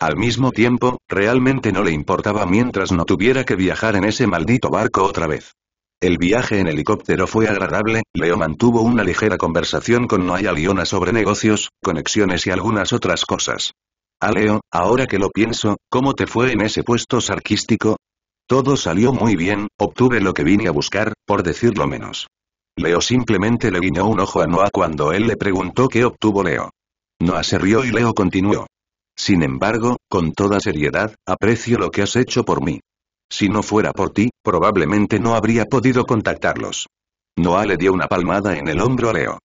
Al mismo tiempo, realmente no le importaba mientras no tuviera que viajar en ese maldito barco otra vez. El viaje en helicóptero fue agradable, Leo mantuvo una ligera conversación con Noah y Aliona sobre negocios, conexiones y algunas otras cosas. A ah, Leo, ahora que lo pienso, ¿cómo te fue en ese puesto sarquístico? Todo salió muy bien, obtuve lo que vine a buscar, por decirlo menos. Leo simplemente le guiñó un ojo a Noah cuando él le preguntó qué obtuvo Leo. Noah se rió y Leo continuó. Sin embargo, con toda seriedad, aprecio lo que has hecho por mí. Si no fuera por ti, probablemente no habría podido contactarlos. Noah le dio una palmada en el hombro a Leo.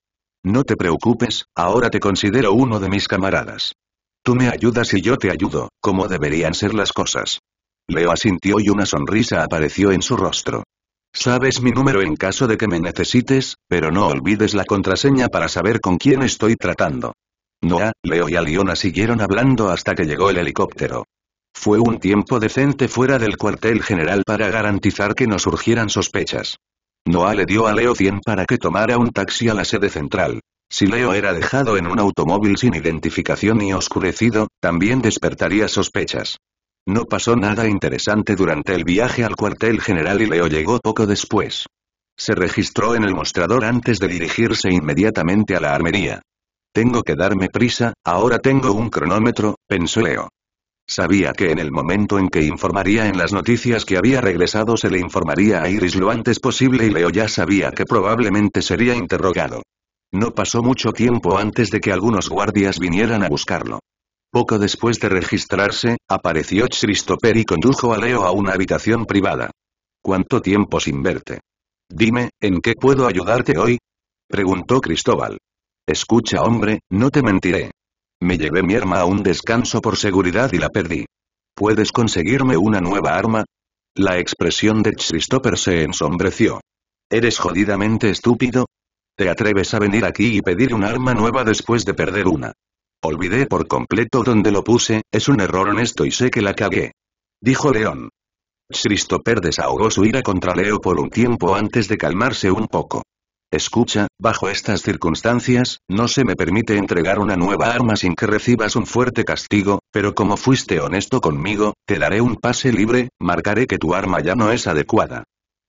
No te preocupes, ahora te considero uno de mis camaradas. Tú me ayudas y yo te ayudo, como deberían ser las cosas. Leo asintió y una sonrisa apareció en su rostro. Sabes mi número en caso de que me necesites, pero no olvides la contraseña para saber con quién estoy tratando. Noah, Leo y Aliona siguieron hablando hasta que llegó el helicóptero. Fue un tiempo decente fuera del cuartel general para garantizar que no surgieran sospechas. Noah le dio a Leo 100 para que tomara un taxi a la sede central. Si Leo era dejado en un automóvil sin identificación y oscurecido, también despertaría sospechas. No pasó nada interesante durante el viaje al cuartel general y Leo llegó poco después. Se registró en el mostrador antes de dirigirse inmediatamente a la armería. Tengo que darme prisa, ahora tengo un cronómetro, pensó Leo. Sabía que en el momento en que informaría en las noticias que había regresado se le informaría a Iris lo antes posible y Leo ya sabía que probablemente sería interrogado. No pasó mucho tiempo antes de que algunos guardias vinieran a buscarlo. Poco después de registrarse, apareció Christopher y condujo a Leo a una habitación privada. ¿Cuánto tiempo sin verte? Dime, ¿en qué puedo ayudarte hoy? Preguntó Cristóbal. Escucha hombre, no te mentiré. Me llevé mi arma a un descanso por seguridad y la perdí. ¿Puedes conseguirme una nueva arma? La expresión de Christopher se ensombreció. ¿Eres jodidamente estúpido? ¿Te atreves a venir aquí y pedir un arma nueva después de perder una? Olvidé por completo dónde lo puse, es un error honesto y sé que la cagué. Dijo León. Christopher desahogó su ira contra Leo por un tiempo antes de calmarse un poco. Escucha, bajo estas circunstancias, no se me permite entregar una nueva arma sin que recibas un fuerte castigo, pero como fuiste honesto conmigo, te daré un pase libre, marcaré que tu arma ya no es adecuada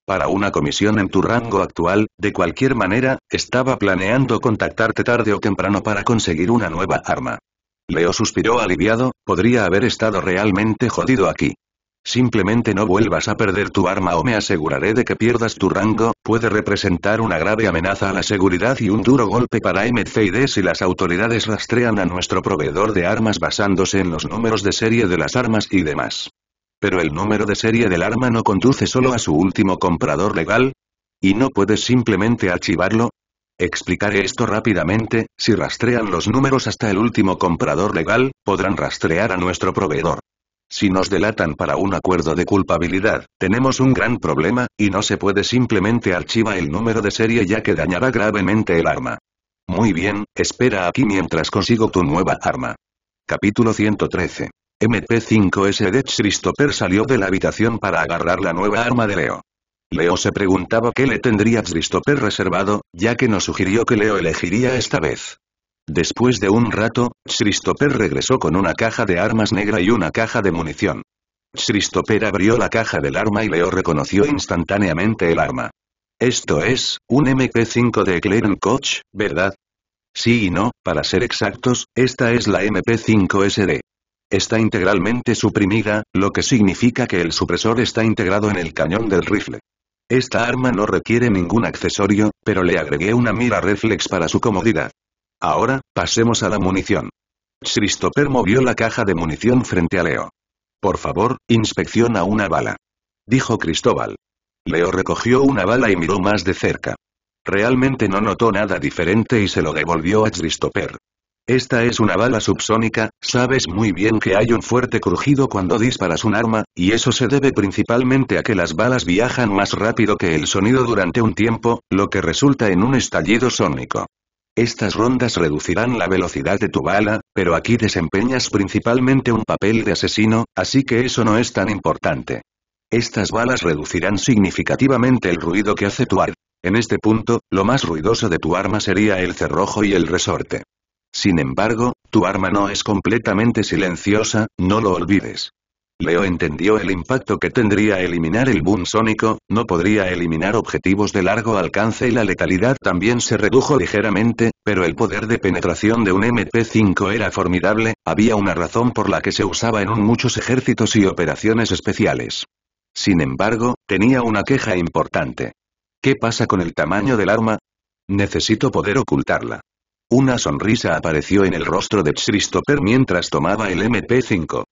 para una comisión en tu rango actual, de cualquier manera, estaba planeando contactarte tarde o temprano para conseguir una nueva arma. Leo suspiró aliviado, podría haber estado realmente jodido aquí. Simplemente no vuelvas a perder tu arma o me aseguraré de que pierdas tu rango, puede representar una grave amenaza a la seguridad y un duro golpe para MCID si las autoridades rastrean a nuestro proveedor de armas basándose en los números de serie de las armas y demás. Pero el número de serie del arma no conduce solo a su último comprador legal. ¿Y no puedes simplemente archivarlo? Explicaré esto rápidamente, si rastrean los números hasta el último comprador legal, podrán rastrear a nuestro proveedor. Si nos delatan para un acuerdo de culpabilidad, tenemos un gran problema, y no se puede simplemente archivar el número de serie ya que dañará gravemente el arma. Muy bien, espera aquí mientras consigo tu nueva arma. Capítulo 113 mp 5 sd de Christopher salió de la habitación para agarrar la nueva arma de Leo. Leo se preguntaba qué le tendría Christopher reservado, ya que no sugirió que Leo elegiría esta vez. Después de un rato, Christopher regresó con una caja de armas negra y una caja de munición. Christopher abrió la caja del arma y Leo reconoció instantáneamente el arma. Esto es, un MP5 de Clarence Koch, ¿verdad? Sí y no, para ser exactos, esta es la MP5SD está integralmente suprimida, lo que significa que el supresor está integrado en el cañón del rifle. Esta arma no requiere ningún accesorio, pero le agregué una mira reflex para su comodidad. Ahora, pasemos a la munición. Christopher movió la caja de munición frente a Leo. Por favor, inspecciona una bala. Dijo Cristóbal. Leo recogió una bala y miró más de cerca. Realmente no notó nada diferente y se lo devolvió a Christopher. Esta es una bala subsónica, sabes muy bien que hay un fuerte crujido cuando disparas un arma, y eso se debe principalmente a que las balas viajan más rápido que el sonido durante un tiempo, lo que resulta en un estallido sónico. Estas rondas reducirán la velocidad de tu bala, pero aquí desempeñas principalmente un papel de asesino, así que eso no es tan importante. Estas balas reducirán significativamente el ruido que hace tu arma. En este punto, lo más ruidoso de tu arma sería el cerrojo y el resorte. Sin embargo, tu arma no es completamente silenciosa, no lo olvides. Leo entendió el impacto que tendría eliminar el boom sónico, no podría eliminar objetivos de largo alcance y la letalidad también se redujo ligeramente, pero el poder de penetración de un MP5 era formidable, había una razón por la que se usaba en muchos ejércitos y operaciones especiales. Sin embargo, tenía una queja importante. ¿Qué pasa con el tamaño del arma? Necesito poder ocultarla. Una sonrisa apareció en el rostro de Christopher mientras tomaba el MP5.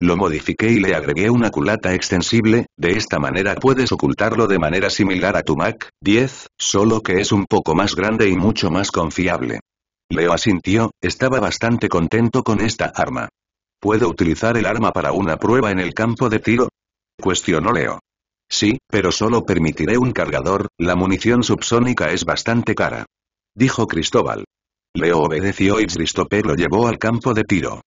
Lo modifiqué y le agregué una culata extensible, de esta manera puedes ocultarlo de manera similar a tu Mac 10, solo que es un poco más grande y mucho más confiable. Leo asintió, estaba bastante contento con esta arma. ¿Puedo utilizar el arma para una prueba en el campo de tiro? Cuestionó Leo. Sí, pero solo permitiré un cargador, la munición subsónica es bastante cara. Dijo Cristóbal. Leo obedeció y Christopher lo llevó al campo de tiro.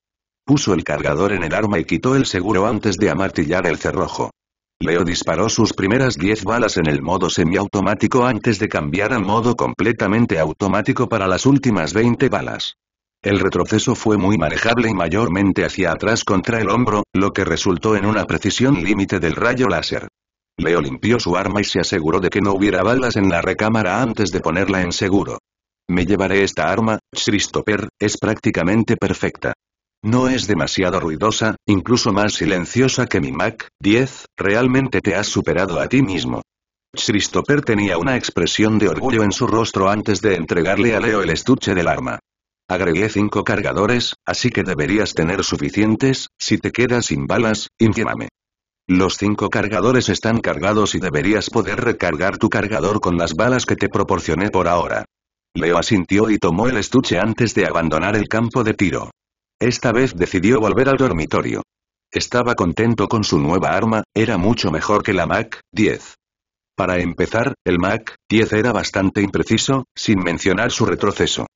Puso el cargador en el arma y quitó el seguro antes de amartillar el cerrojo. Leo disparó sus primeras 10 balas en el modo semiautomático antes de cambiar al modo completamente automático para las últimas 20 balas. El retroceso fue muy manejable y mayormente hacia atrás contra el hombro, lo que resultó en una precisión límite del rayo láser. Leo limpió su arma y se aseguró de que no hubiera balas en la recámara antes de ponerla en seguro. Me llevaré esta arma, Christopher, es prácticamente perfecta. No es demasiado ruidosa, incluso más silenciosa que mi Mac, 10, realmente te has superado a ti mismo. Christopher tenía una expresión de orgullo en su rostro antes de entregarle a Leo el estuche del arma. Agregué cinco cargadores, así que deberías tener suficientes, si te quedas sin balas, infírame. Los cinco cargadores están cargados y deberías poder recargar tu cargador con las balas que te proporcioné por ahora. Leo asintió y tomó el estuche antes de abandonar el campo de tiro. Esta vez decidió volver al dormitorio. Estaba contento con su nueva arma, era mucho mejor que la Mac 10. Para empezar, el Mac 10 era bastante impreciso, sin mencionar su retroceso.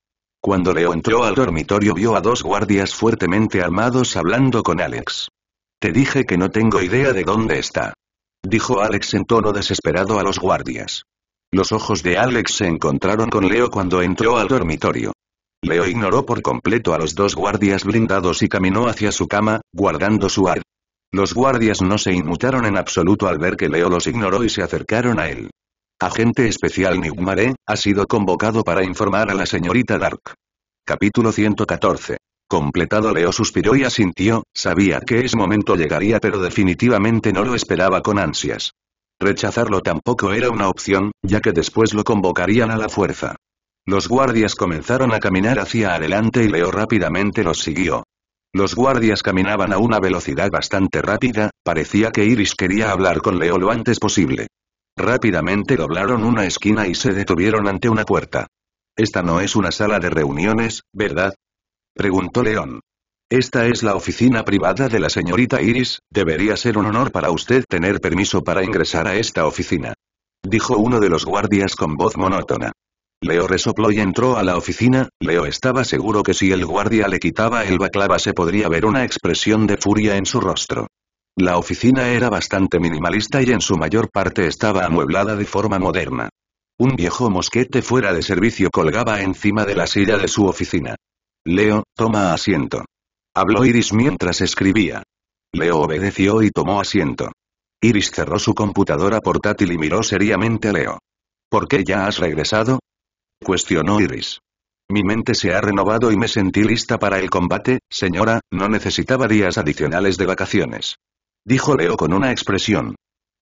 Cuando Leo entró al dormitorio vio a dos guardias fuertemente armados hablando con Alex. Te dije que no tengo idea de dónde está. Dijo Alex en tono desesperado a los guardias. Los ojos de Alex se encontraron con Leo cuando entró al dormitorio. Leo ignoró por completo a los dos guardias blindados y caminó hacia su cama, guardando su ar. Los guardias no se inmutaron en absoluto al ver que Leo los ignoró y se acercaron a él. Agente especial Nigmaré, ha sido convocado para informar a la señorita Dark. Capítulo 114. Completado Leo suspiró y asintió, sabía que ese momento llegaría pero definitivamente no lo esperaba con ansias. Rechazarlo tampoco era una opción, ya que después lo convocarían a la fuerza. Los guardias comenzaron a caminar hacia adelante y Leo rápidamente los siguió. Los guardias caminaban a una velocidad bastante rápida, parecía que Iris quería hablar con Leo lo antes posible. Rápidamente doblaron una esquina y se detuvieron ante una puerta. Esta no es una sala de reuniones, ¿verdad? Preguntó León. Esta es la oficina privada de la señorita Iris, debería ser un honor para usted tener permiso para ingresar a esta oficina. Dijo uno de los guardias con voz monótona. Leo resopló y entró a la oficina, Leo estaba seguro que si el guardia le quitaba el baclava se podría ver una expresión de furia en su rostro. La oficina era bastante minimalista y en su mayor parte estaba amueblada de forma moderna. Un viejo mosquete fuera de servicio colgaba encima de la silla de su oficina. Leo, toma asiento. Habló Iris mientras escribía. Leo obedeció y tomó asiento. Iris cerró su computadora portátil y miró seriamente a Leo. ¿Por qué ya has regresado? cuestionó Iris. Mi mente se ha renovado y me sentí lista para el combate, señora, no necesitaba días adicionales de vacaciones. Dijo Leo con una expresión.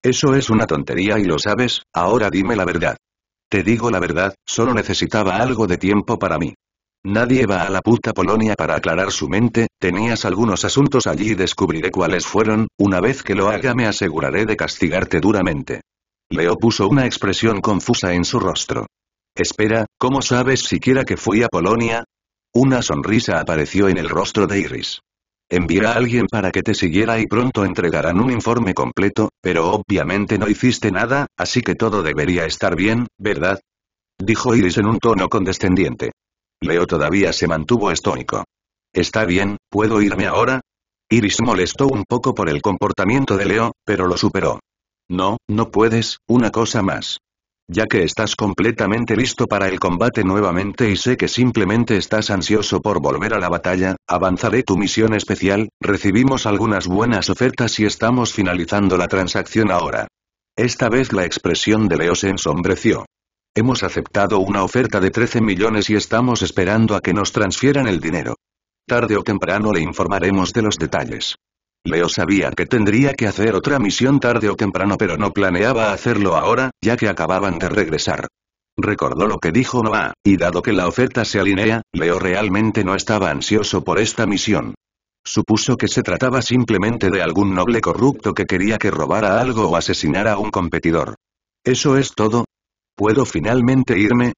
Eso es una tontería y lo sabes, ahora dime la verdad. Te digo la verdad, solo necesitaba algo de tiempo para mí. Nadie va a la puta Polonia para aclarar su mente, tenías algunos asuntos allí y descubriré cuáles fueron, una vez que lo haga me aseguraré de castigarte duramente. Leo puso una expresión confusa en su rostro. Espera, ¿cómo sabes siquiera que fui a Polonia? Una sonrisa apareció en el rostro de Iris. Envié a alguien para que te siguiera y pronto entregarán un informe completo, pero obviamente no hiciste nada, así que todo debería estar bien, ¿verdad? Dijo Iris en un tono condescendiente. Leo todavía se mantuvo estónico. Está bien, ¿puedo irme ahora? Iris molestó un poco por el comportamiento de Leo, pero lo superó. No, no puedes, una cosa más. Ya que estás completamente listo para el combate nuevamente y sé que simplemente estás ansioso por volver a la batalla, avanzaré tu misión especial, recibimos algunas buenas ofertas y estamos finalizando la transacción ahora. Esta vez la expresión de Leo se ensombreció. Hemos aceptado una oferta de 13 millones y estamos esperando a que nos transfieran el dinero. Tarde o temprano le informaremos de los detalles. Leo sabía que tendría que hacer otra misión tarde o temprano pero no planeaba hacerlo ahora, ya que acababan de regresar. Recordó lo que dijo Noah, y dado que la oferta se alinea, Leo realmente no estaba ansioso por esta misión. Supuso que se trataba simplemente de algún noble corrupto que quería que robara algo o asesinara a un competidor. Eso es todo, ¿Puedo finalmente irme?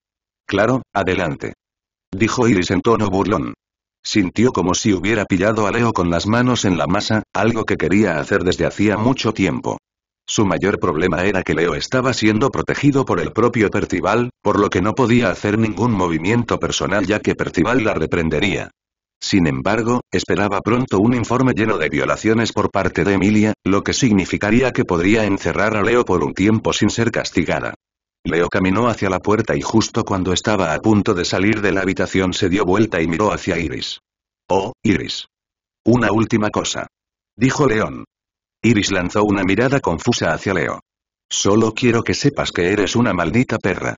Claro, adelante. Dijo Iris en tono burlón. Sintió como si hubiera pillado a Leo con las manos en la masa, algo que quería hacer desde hacía mucho tiempo. Su mayor problema era que Leo estaba siendo protegido por el propio Percival, por lo que no podía hacer ningún movimiento personal ya que Percival la reprendería. Sin embargo, esperaba pronto un informe lleno de violaciones por parte de Emilia, lo que significaría que podría encerrar a Leo por un tiempo sin ser castigada. Leo caminó hacia la puerta y justo cuando estaba a punto de salir de la habitación se dio vuelta y miró hacia Iris. Oh, Iris. Una última cosa. Dijo León. Iris lanzó una mirada confusa hacia Leo. Solo quiero que sepas que eres una maldita perra.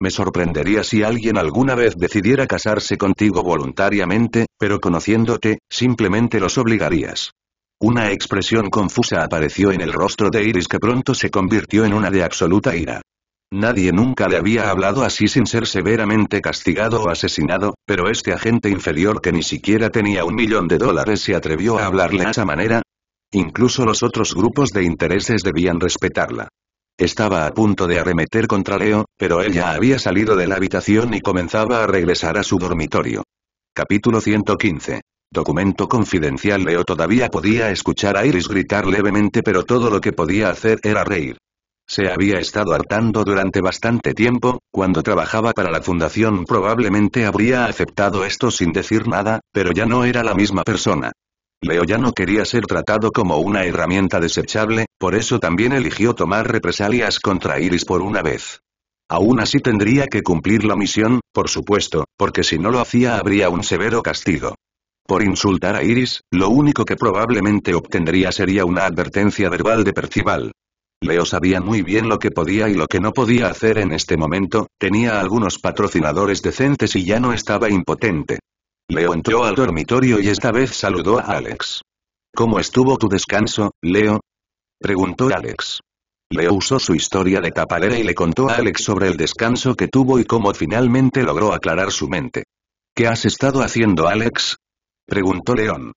Me sorprendería si alguien alguna vez decidiera casarse contigo voluntariamente, pero conociéndote, simplemente los obligarías. Una expresión confusa apareció en el rostro de Iris que pronto se convirtió en una de absoluta ira. Nadie nunca le había hablado así sin ser severamente castigado o asesinado, pero este agente inferior que ni siquiera tenía un millón de dólares se atrevió a hablarle a esa manera. Incluso los otros grupos de intereses debían respetarla. Estaba a punto de arremeter contra Leo, pero ella había salido de la habitación y comenzaba a regresar a su dormitorio. Capítulo 115. Documento confidencial Leo todavía podía escuchar a Iris gritar levemente pero todo lo que podía hacer era reír. Se había estado hartando durante bastante tiempo, cuando trabajaba para la fundación probablemente habría aceptado esto sin decir nada, pero ya no era la misma persona. Leo ya no quería ser tratado como una herramienta desechable, por eso también eligió tomar represalias contra Iris por una vez. Aún así tendría que cumplir la misión, por supuesto, porque si no lo hacía habría un severo castigo. Por insultar a Iris, lo único que probablemente obtendría sería una advertencia verbal de Percival. Leo sabía muy bien lo que podía y lo que no podía hacer en este momento, tenía algunos patrocinadores decentes y ya no estaba impotente. Leo entró al dormitorio y esta vez saludó a Alex. ¿Cómo estuvo tu descanso, Leo? preguntó Alex. Leo usó su historia de tapadera y le contó a Alex sobre el descanso que tuvo y cómo finalmente logró aclarar su mente. ¿Qué has estado haciendo, Alex? preguntó León.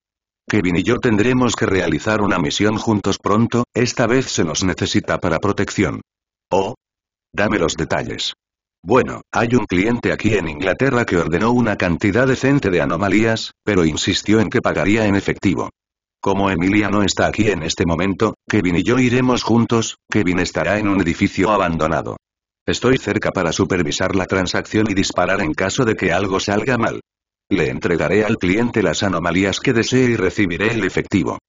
Kevin y yo tendremos que realizar una misión juntos pronto, esta vez se nos necesita para protección. Oh. Dame los detalles. Bueno, hay un cliente aquí en Inglaterra que ordenó una cantidad decente de anomalías, pero insistió en que pagaría en efectivo. Como Emilia no está aquí en este momento, Kevin y yo iremos juntos, Kevin estará en un edificio abandonado. Estoy cerca para supervisar la transacción y disparar en caso de que algo salga mal. Le entregaré al cliente las anomalías que desee y recibiré el efectivo.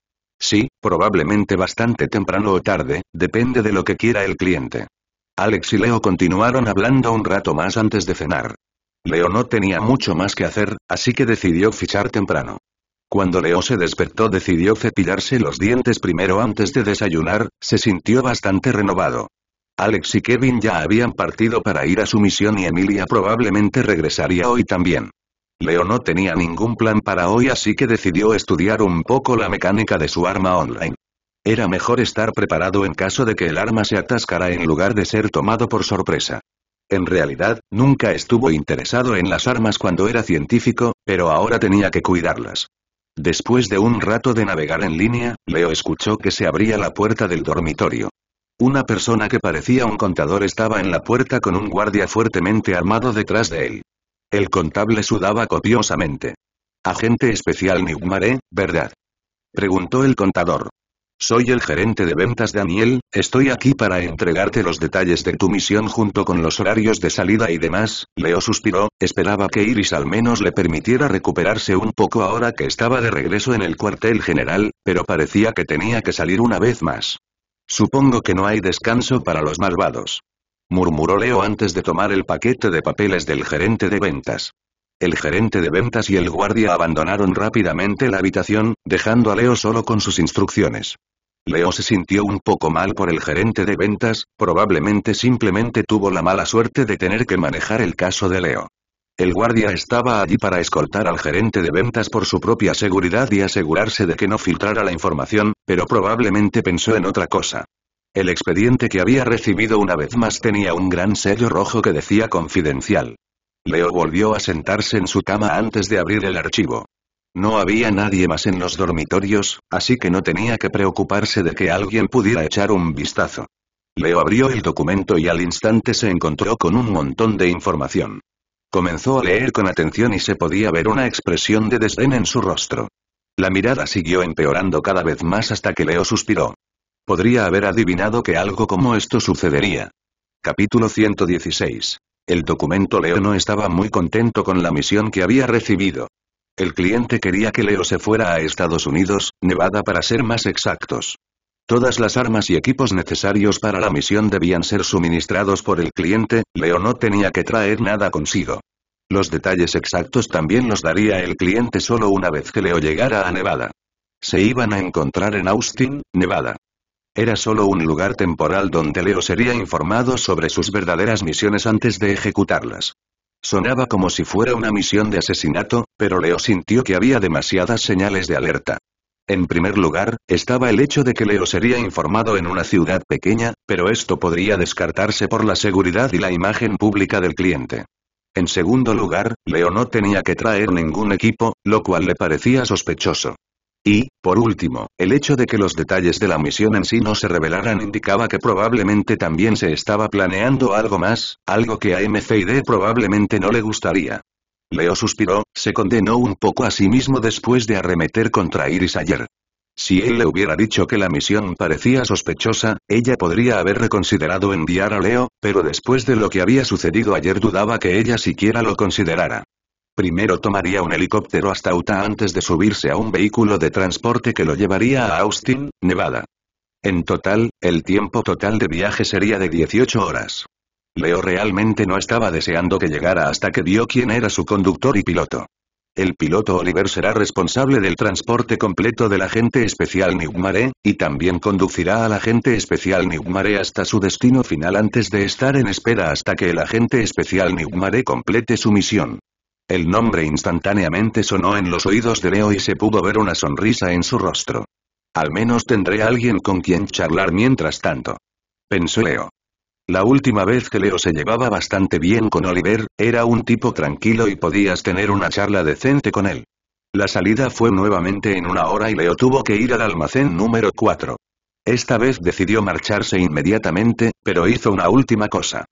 Sí, probablemente bastante temprano o tarde, depende de lo que quiera el cliente. Alex y Leo continuaron hablando un rato más antes de cenar. Leo no tenía mucho más que hacer, así que decidió fichar temprano. Cuando Leo se despertó decidió cepillarse los dientes primero antes de desayunar, se sintió bastante renovado. Alex y Kevin ya habían partido para ir a su misión y Emilia probablemente regresaría hoy también. Leo no tenía ningún plan para hoy así que decidió estudiar un poco la mecánica de su arma online. Era mejor estar preparado en caso de que el arma se atascara en lugar de ser tomado por sorpresa. En realidad, nunca estuvo interesado en las armas cuando era científico, pero ahora tenía que cuidarlas. Después de un rato de navegar en línea, Leo escuchó que se abría la puerta del dormitorio. Una persona que parecía un contador estaba en la puerta con un guardia fuertemente armado detrás de él. El contable sudaba copiosamente. Agente especial Nigmaré, ¿verdad? Preguntó el contador. Soy el gerente de ventas Daniel, estoy aquí para entregarte los detalles de tu misión junto con los horarios de salida y demás, Leo suspiró, esperaba que Iris al menos le permitiera recuperarse un poco ahora que estaba de regreso en el cuartel general, pero parecía que tenía que salir una vez más. Supongo que no hay descanso para los malvados murmuró Leo antes de tomar el paquete de papeles del gerente de ventas. El gerente de ventas y el guardia abandonaron rápidamente la habitación, dejando a Leo solo con sus instrucciones. Leo se sintió un poco mal por el gerente de ventas, probablemente simplemente tuvo la mala suerte de tener que manejar el caso de Leo. El guardia estaba allí para escoltar al gerente de ventas por su propia seguridad y asegurarse de que no filtrara la información, pero probablemente pensó en otra cosa. El expediente que había recibido una vez más tenía un gran sello rojo que decía confidencial. Leo volvió a sentarse en su cama antes de abrir el archivo. No había nadie más en los dormitorios, así que no tenía que preocuparse de que alguien pudiera echar un vistazo. Leo abrió el documento y al instante se encontró con un montón de información. Comenzó a leer con atención y se podía ver una expresión de desdén en su rostro. La mirada siguió empeorando cada vez más hasta que Leo suspiró podría haber adivinado que algo como esto sucedería. Capítulo 116. El documento Leo no estaba muy contento con la misión que había recibido. El cliente quería que Leo se fuera a Estados Unidos, Nevada para ser más exactos. Todas las armas y equipos necesarios para la misión debían ser suministrados por el cliente, Leo no tenía que traer nada consigo. Los detalles exactos también los daría el cliente solo una vez que Leo llegara a Nevada. Se iban a encontrar en Austin, Nevada. Era solo un lugar temporal donde Leo sería informado sobre sus verdaderas misiones antes de ejecutarlas. Sonaba como si fuera una misión de asesinato, pero Leo sintió que había demasiadas señales de alerta. En primer lugar, estaba el hecho de que Leo sería informado en una ciudad pequeña, pero esto podría descartarse por la seguridad y la imagen pública del cliente. En segundo lugar, Leo no tenía que traer ningún equipo, lo cual le parecía sospechoso. Y, por último, el hecho de que los detalles de la misión en sí no se revelaran indicaba que probablemente también se estaba planeando algo más, algo que a MCD probablemente no le gustaría. Leo suspiró, se condenó un poco a sí mismo después de arremeter contra Iris ayer. Si él le hubiera dicho que la misión parecía sospechosa, ella podría haber reconsiderado enviar a Leo, pero después de lo que había sucedido ayer dudaba que ella siquiera lo considerara. Primero tomaría un helicóptero hasta Utah antes de subirse a un vehículo de transporte que lo llevaría a Austin, Nevada. En total, el tiempo total de viaje sería de 18 horas. Leo realmente no estaba deseando que llegara hasta que vio quién era su conductor y piloto. El piloto Oliver será responsable del transporte completo del agente especial Newmare, y también conducirá al agente especial Newmare hasta su destino final antes de estar en espera hasta que el agente especial Newmare complete su misión. El nombre instantáneamente sonó en los oídos de Leo y se pudo ver una sonrisa en su rostro. Al menos tendré a alguien con quien charlar mientras tanto. Pensó Leo. La última vez que Leo se llevaba bastante bien con Oliver, era un tipo tranquilo y podías tener una charla decente con él. La salida fue nuevamente en una hora y Leo tuvo que ir al almacén número 4. Esta vez decidió marcharse inmediatamente, pero hizo una última cosa.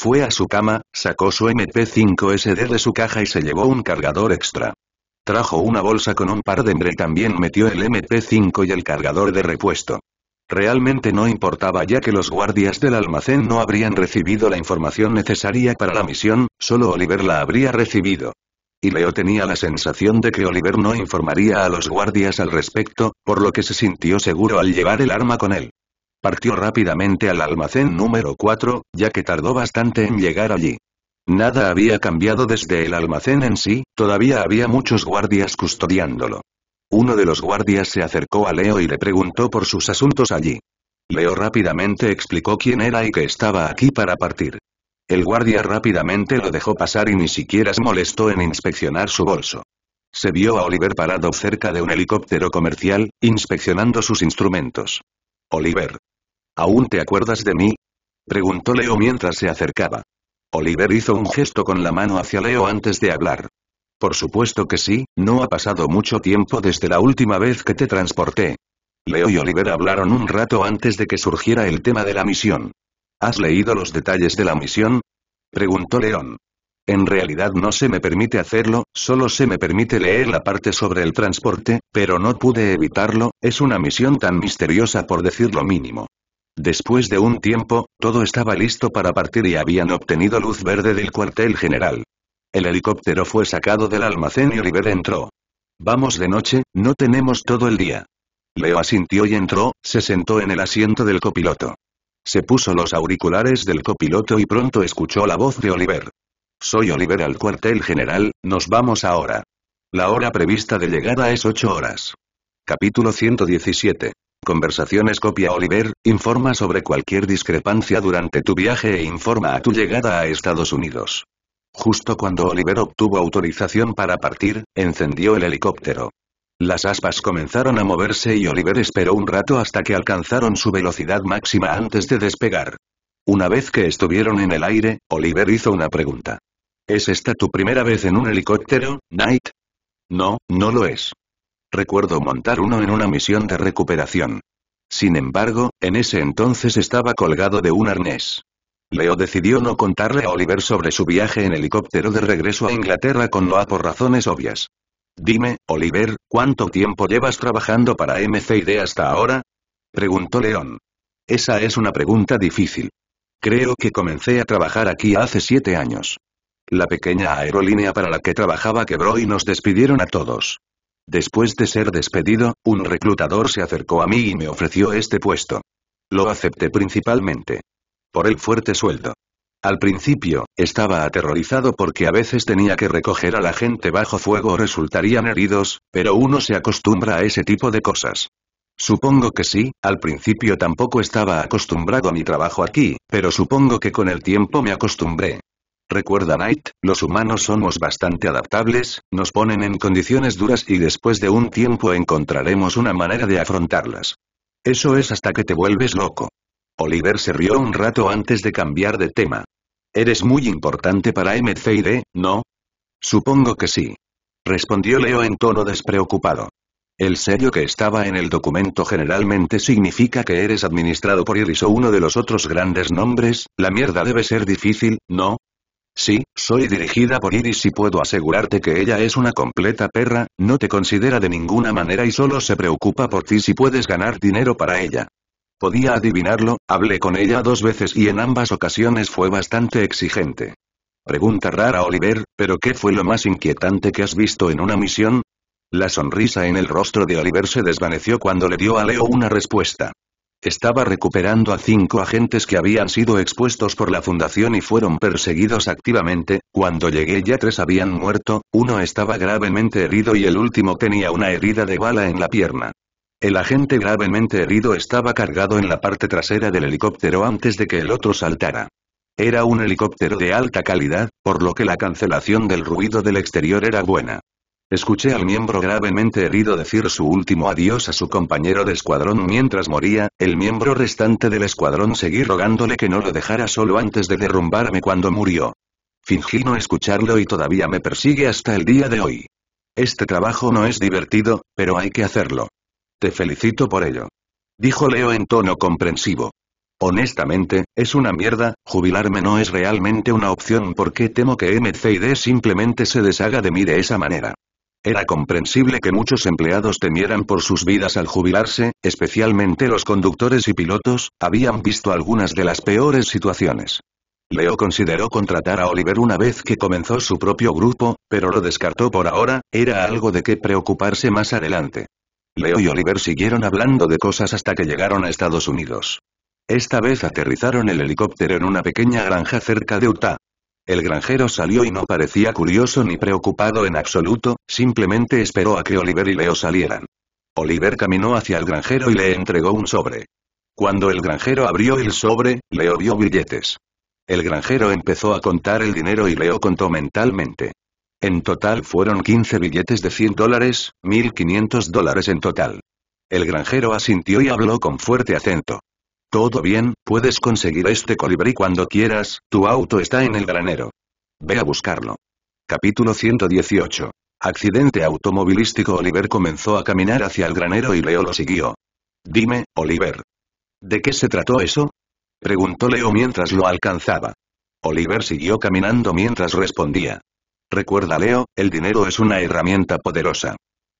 Fue a su cama, sacó su MP5SD de su caja y se llevó un cargador extra. Trajo una bolsa con un par de y también metió el MP5 y el cargador de repuesto. Realmente no importaba ya que los guardias del almacén no habrían recibido la información necesaria para la misión, solo Oliver la habría recibido. Y Leo tenía la sensación de que Oliver no informaría a los guardias al respecto, por lo que se sintió seguro al llevar el arma con él. Partió rápidamente al almacén número 4, ya que tardó bastante en llegar allí. Nada había cambiado desde el almacén en sí, todavía había muchos guardias custodiándolo. Uno de los guardias se acercó a Leo y le preguntó por sus asuntos allí. Leo rápidamente explicó quién era y que estaba aquí para partir. El guardia rápidamente lo dejó pasar y ni siquiera se molestó en inspeccionar su bolso. Se vio a Oliver parado cerca de un helicóptero comercial, inspeccionando sus instrumentos. Oliver, ¿Aún te acuerdas de mí? Preguntó Leo mientras se acercaba. Oliver hizo un gesto con la mano hacia Leo antes de hablar. Por supuesto que sí, no ha pasado mucho tiempo desde la última vez que te transporté. Leo y Oliver hablaron un rato antes de que surgiera el tema de la misión. ¿Has leído los detalles de la misión? Preguntó León. En realidad no se me permite hacerlo, solo se me permite leer la parte sobre el transporte, pero no pude evitarlo, es una misión tan misteriosa por decir lo mínimo. Después de un tiempo, todo estaba listo para partir y habían obtenido luz verde del cuartel general. El helicóptero fue sacado del almacén y Oliver entró. Vamos de noche, no tenemos todo el día. Leo asintió y entró, se sentó en el asiento del copiloto. Se puso los auriculares del copiloto y pronto escuchó la voz de Oliver. Soy Oliver al cuartel general, nos vamos ahora. La hora prevista de llegada es 8 horas. Capítulo 117. Conversaciones Copia Oliver, informa sobre cualquier discrepancia durante tu viaje e informa a tu llegada a Estados Unidos. Justo cuando Oliver obtuvo autorización para partir, encendió el helicóptero. Las aspas comenzaron a moverse y Oliver esperó un rato hasta que alcanzaron su velocidad máxima antes de despegar. Una vez que estuvieron en el aire, Oliver hizo una pregunta. ¿Es esta tu primera vez en un helicóptero, Knight? No, no lo es. Recuerdo montar uno en una misión de recuperación. Sin embargo, en ese entonces estaba colgado de un arnés. Leo decidió no contarle a Oliver sobre su viaje en helicóptero de regreso a Inglaterra con Noah por razones obvias. Dime, Oliver, ¿cuánto tiempo llevas trabajando para MCD hasta ahora? Preguntó León. Esa es una pregunta difícil. Creo que comencé a trabajar aquí hace siete años. La pequeña aerolínea para la que trabajaba quebró y nos despidieron a todos. Después de ser despedido, un reclutador se acercó a mí y me ofreció este puesto. Lo acepté principalmente. Por el fuerte sueldo. Al principio, estaba aterrorizado porque a veces tenía que recoger a la gente bajo fuego o resultarían heridos, pero uno se acostumbra a ese tipo de cosas. Supongo que sí, al principio tampoco estaba acostumbrado a mi trabajo aquí, pero supongo que con el tiempo me acostumbré. Recuerda Knight, los humanos somos bastante adaptables, nos ponen en condiciones duras y después de un tiempo encontraremos una manera de afrontarlas. Eso es hasta que te vuelves loco. Oliver se rió un rato antes de cambiar de tema. Eres muy importante para MCID, ¿no? Supongo que sí. Respondió Leo en tono despreocupado. El serio que estaba en el documento generalmente significa que eres administrado por Iris o uno de los otros grandes nombres, la mierda debe ser difícil, ¿no? Sí, soy dirigida por Iris y puedo asegurarte que ella es una completa perra, no te considera de ninguna manera y solo se preocupa por ti si puedes ganar dinero para ella. Podía adivinarlo, hablé con ella dos veces y en ambas ocasiones fue bastante exigente. Pregunta rara Oliver, pero ¿qué fue lo más inquietante que has visto en una misión? La sonrisa en el rostro de Oliver se desvaneció cuando le dio a Leo una respuesta. Estaba recuperando a cinco agentes que habían sido expuestos por la fundación y fueron perseguidos activamente, cuando llegué ya tres habían muerto, uno estaba gravemente herido y el último tenía una herida de bala en la pierna. El agente gravemente herido estaba cargado en la parte trasera del helicóptero antes de que el otro saltara. Era un helicóptero de alta calidad, por lo que la cancelación del ruido del exterior era buena. Escuché al miembro gravemente herido decir su último adiós a su compañero de escuadrón mientras moría, el miembro restante del escuadrón seguí rogándole que no lo dejara solo antes de derrumbarme cuando murió. Fingí no escucharlo y todavía me persigue hasta el día de hoy. Este trabajo no es divertido, pero hay que hacerlo. Te felicito por ello. Dijo Leo en tono comprensivo. Honestamente, es una mierda, jubilarme no es realmente una opción porque temo que MCD simplemente se deshaga de mí de esa manera. Era comprensible que muchos empleados temieran por sus vidas al jubilarse, especialmente los conductores y pilotos, habían visto algunas de las peores situaciones. Leo consideró contratar a Oliver una vez que comenzó su propio grupo, pero lo descartó por ahora, era algo de qué preocuparse más adelante. Leo y Oliver siguieron hablando de cosas hasta que llegaron a Estados Unidos. Esta vez aterrizaron el helicóptero en una pequeña granja cerca de Utah. El granjero salió y no parecía curioso ni preocupado en absoluto, simplemente esperó a que Oliver y Leo salieran. Oliver caminó hacia el granjero y le entregó un sobre. Cuando el granjero abrió el sobre, Leo vio billetes. El granjero empezó a contar el dinero y Leo contó mentalmente. En total fueron 15 billetes de 100 dólares, 1500 dólares en total. El granjero asintió y habló con fuerte acento. Todo bien, puedes conseguir este colibrí cuando quieras, tu auto está en el granero. Ve a buscarlo. Capítulo 118. Accidente automovilístico Oliver comenzó a caminar hacia el granero y Leo lo siguió. Dime, Oliver. ¿De qué se trató eso? Preguntó Leo mientras lo alcanzaba. Oliver siguió caminando mientras respondía. Recuerda Leo, el dinero es una herramienta poderosa.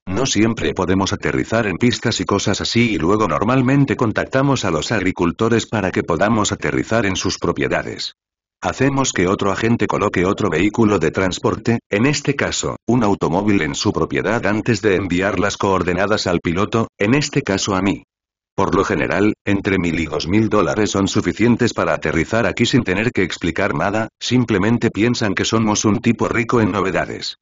No siempre podemos aterrizar en pistas y cosas así y luego normalmente contactamos a los agricultores para que podamos aterrizar en sus propiedades. Hacemos que otro agente coloque otro vehículo de transporte, en este caso, un automóvil en su propiedad antes de enviar las coordenadas al piloto, en este caso a mí. Por lo general, entre mil y dos mil dólares son suficientes para aterrizar aquí sin tener que explicar nada, simplemente piensan que somos un tipo rico en novedades.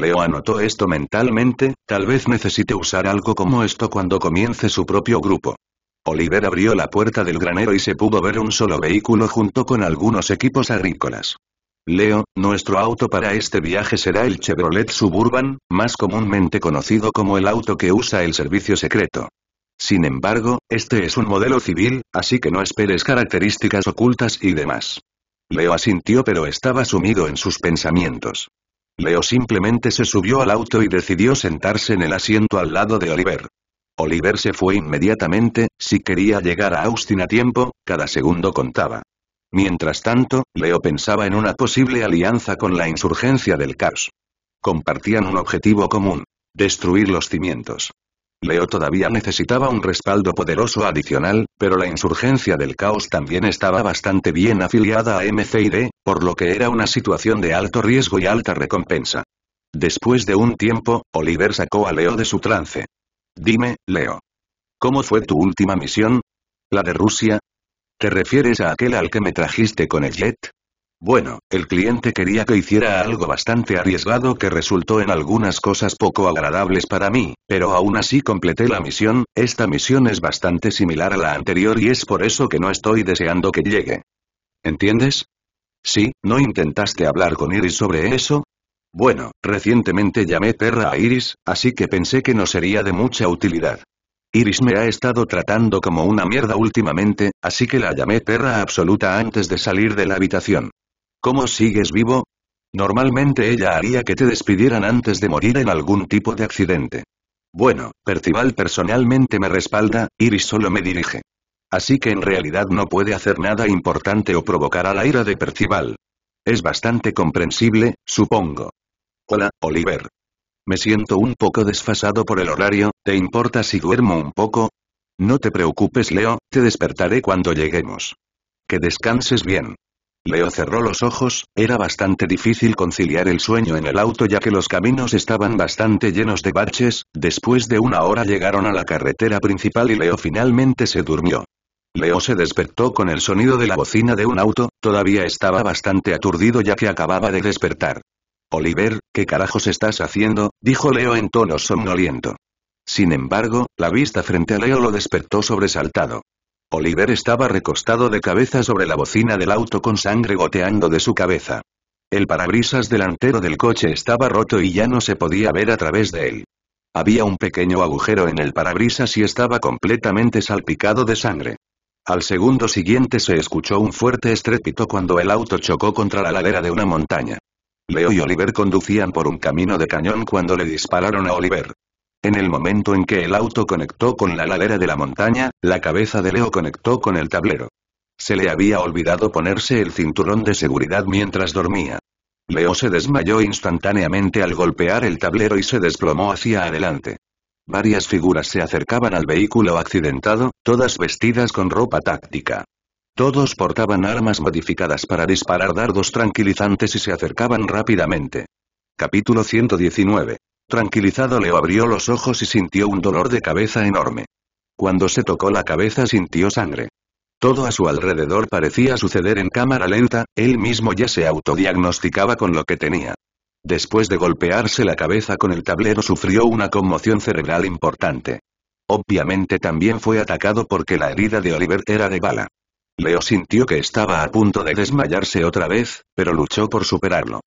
Leo anotó esto mentalmente, tal vez necesite usar algo como esto cuando comience su propio grupo. Oliver abrió la puerta del granero y se pudo ver un solo vehículo junto con algunos equipos agrícolas. Leo, nuestro auto para este viaje será el Chevrolet Suburban, más comúnmente conocido como el auto que usa el servicio secreto. Sin embargo, este es un modelo civil, así que no esperes características ocultas y demás. Leo asintió pero estaba sumido en sus pensamientos. Leo simplemente se subió al auto y decidió sentarse en el asiento al lado de Oliver. Oliver se fue inmediatamente, si quería llegar a Austin a tiempo, cada segundo contaba. Mientras tanto, Leo pensaba en una posible alianza con la insurgencia del caos. Compartían un objetivo común. Destruir los cimientos. Leo todavía necesitaba un respaldo poderoso adicional, pero la insurgencia del caos también estaba bastante bien afiliada a MCID, por lo que era una situación de alto riesgo y alta recompensa. Después de un tiempo, Oliver sacó a Leo de su trance. Dime, Leo. ¿Cómo fue tu última misión? ¿La de Rusia? ¿Te refieres a aquel al que me trajiste con el jet? Bueno, el cliente quería que hiciera algo bastante arriesgado que resultó en algunas cosas poco agradables para mí, pero aún así completé la misión, esta misión es bastante similar a la anterior y es por eso que no estoy deseando que llegue. ¿Entiendes? Sí, ¿no intentaste hablar con Iris sobre eso? Bueno, recientemente llamé perra a Iris, así que pensé que no sería de mucha utilidad. Iris me ha estado tratando como una mierda últimamente, así que la llamé perra absoluta antes de salir de la habitación. ¿Cómo sigues vivo? Normalmente ella haría que te despidieran antes de morir en algún tipo de accidente. Bueno, Percival personalmente me respalda, Iris solo me dirige. Así que en realidad no puede hacer nada importante o provocar a la ira de Percival. Es bastante comprensible, supongo. Hola, Oliver. Me siento un poco desfasado por el horario, ¿te importa si duermo un poco? No te preocupes Leo, te despertaré cuando lleguemos. Que descanses bien. Leo cerró los ojos, era bastante difícil conciliar el sueño en el auto ya que los caminos estaban bastante llenos de baches, después de una hora llegaron a la carretera principal y Leo finalmente se durmió. Leo se despertó con el sonido de la bocina de un auto, todavía estaba bastante aturdido ya que acababa de despertar. Oliver, ¿qué carajos estás haciendo? dijo Leo en tono somnoliento. Sin embargo, la vista frente a Leo lo despertó sobresaltado. Oliver estaba recostado de cabeza sobre la bocina del auto con sangre goteando de su cabeza. El parabrisas delantero del coche estaba roto y ya no se podía ver a través de él. Había un pequeño agujero en el parabrisas y estaba completamente salpicado de sangre. Al segundo siguiente se escuchó un fuerte estrépito cuando el auto chocó contra la ladera de una montaña. Leo y Oliver conducían por un camino de cañón cuando le dispararon a Oliver. En el momento en que el auto conectó con la ladera de la montaña, la cabeza de Leo conectó con el tablero. Se le había olvidado ponerse el cinturón de seguridad mientras dormía. Leo se desmayó instantáneamente al golpear el tablero y se desplomó hacia adelante. Varias figuras se acercaban al vehículo accidentado, todas vestidas con ropa táctica. Todos portaban armas modificadas para disparar dardos tranquilizantes y se acercaban rápidamente. Capítulo 119 Tranquilizado Leo abrió los ojos y sintió un dolor de cabeza enorme. Cuando se tocó la cabeza sintió sangre. Todo a su alrededor parecía suceder en cámara lenta, él mismo ya se autodiagnosticaba con lo que tenía. Después de golpearse la cabeza con el tablero sufrió una conmoción cerebral importante. Obviamente también fue atacado porque la herida de Oliver era de bala. Leo sintió que estaba a punto de desmayarse otra vez, pero luchó por superarlo.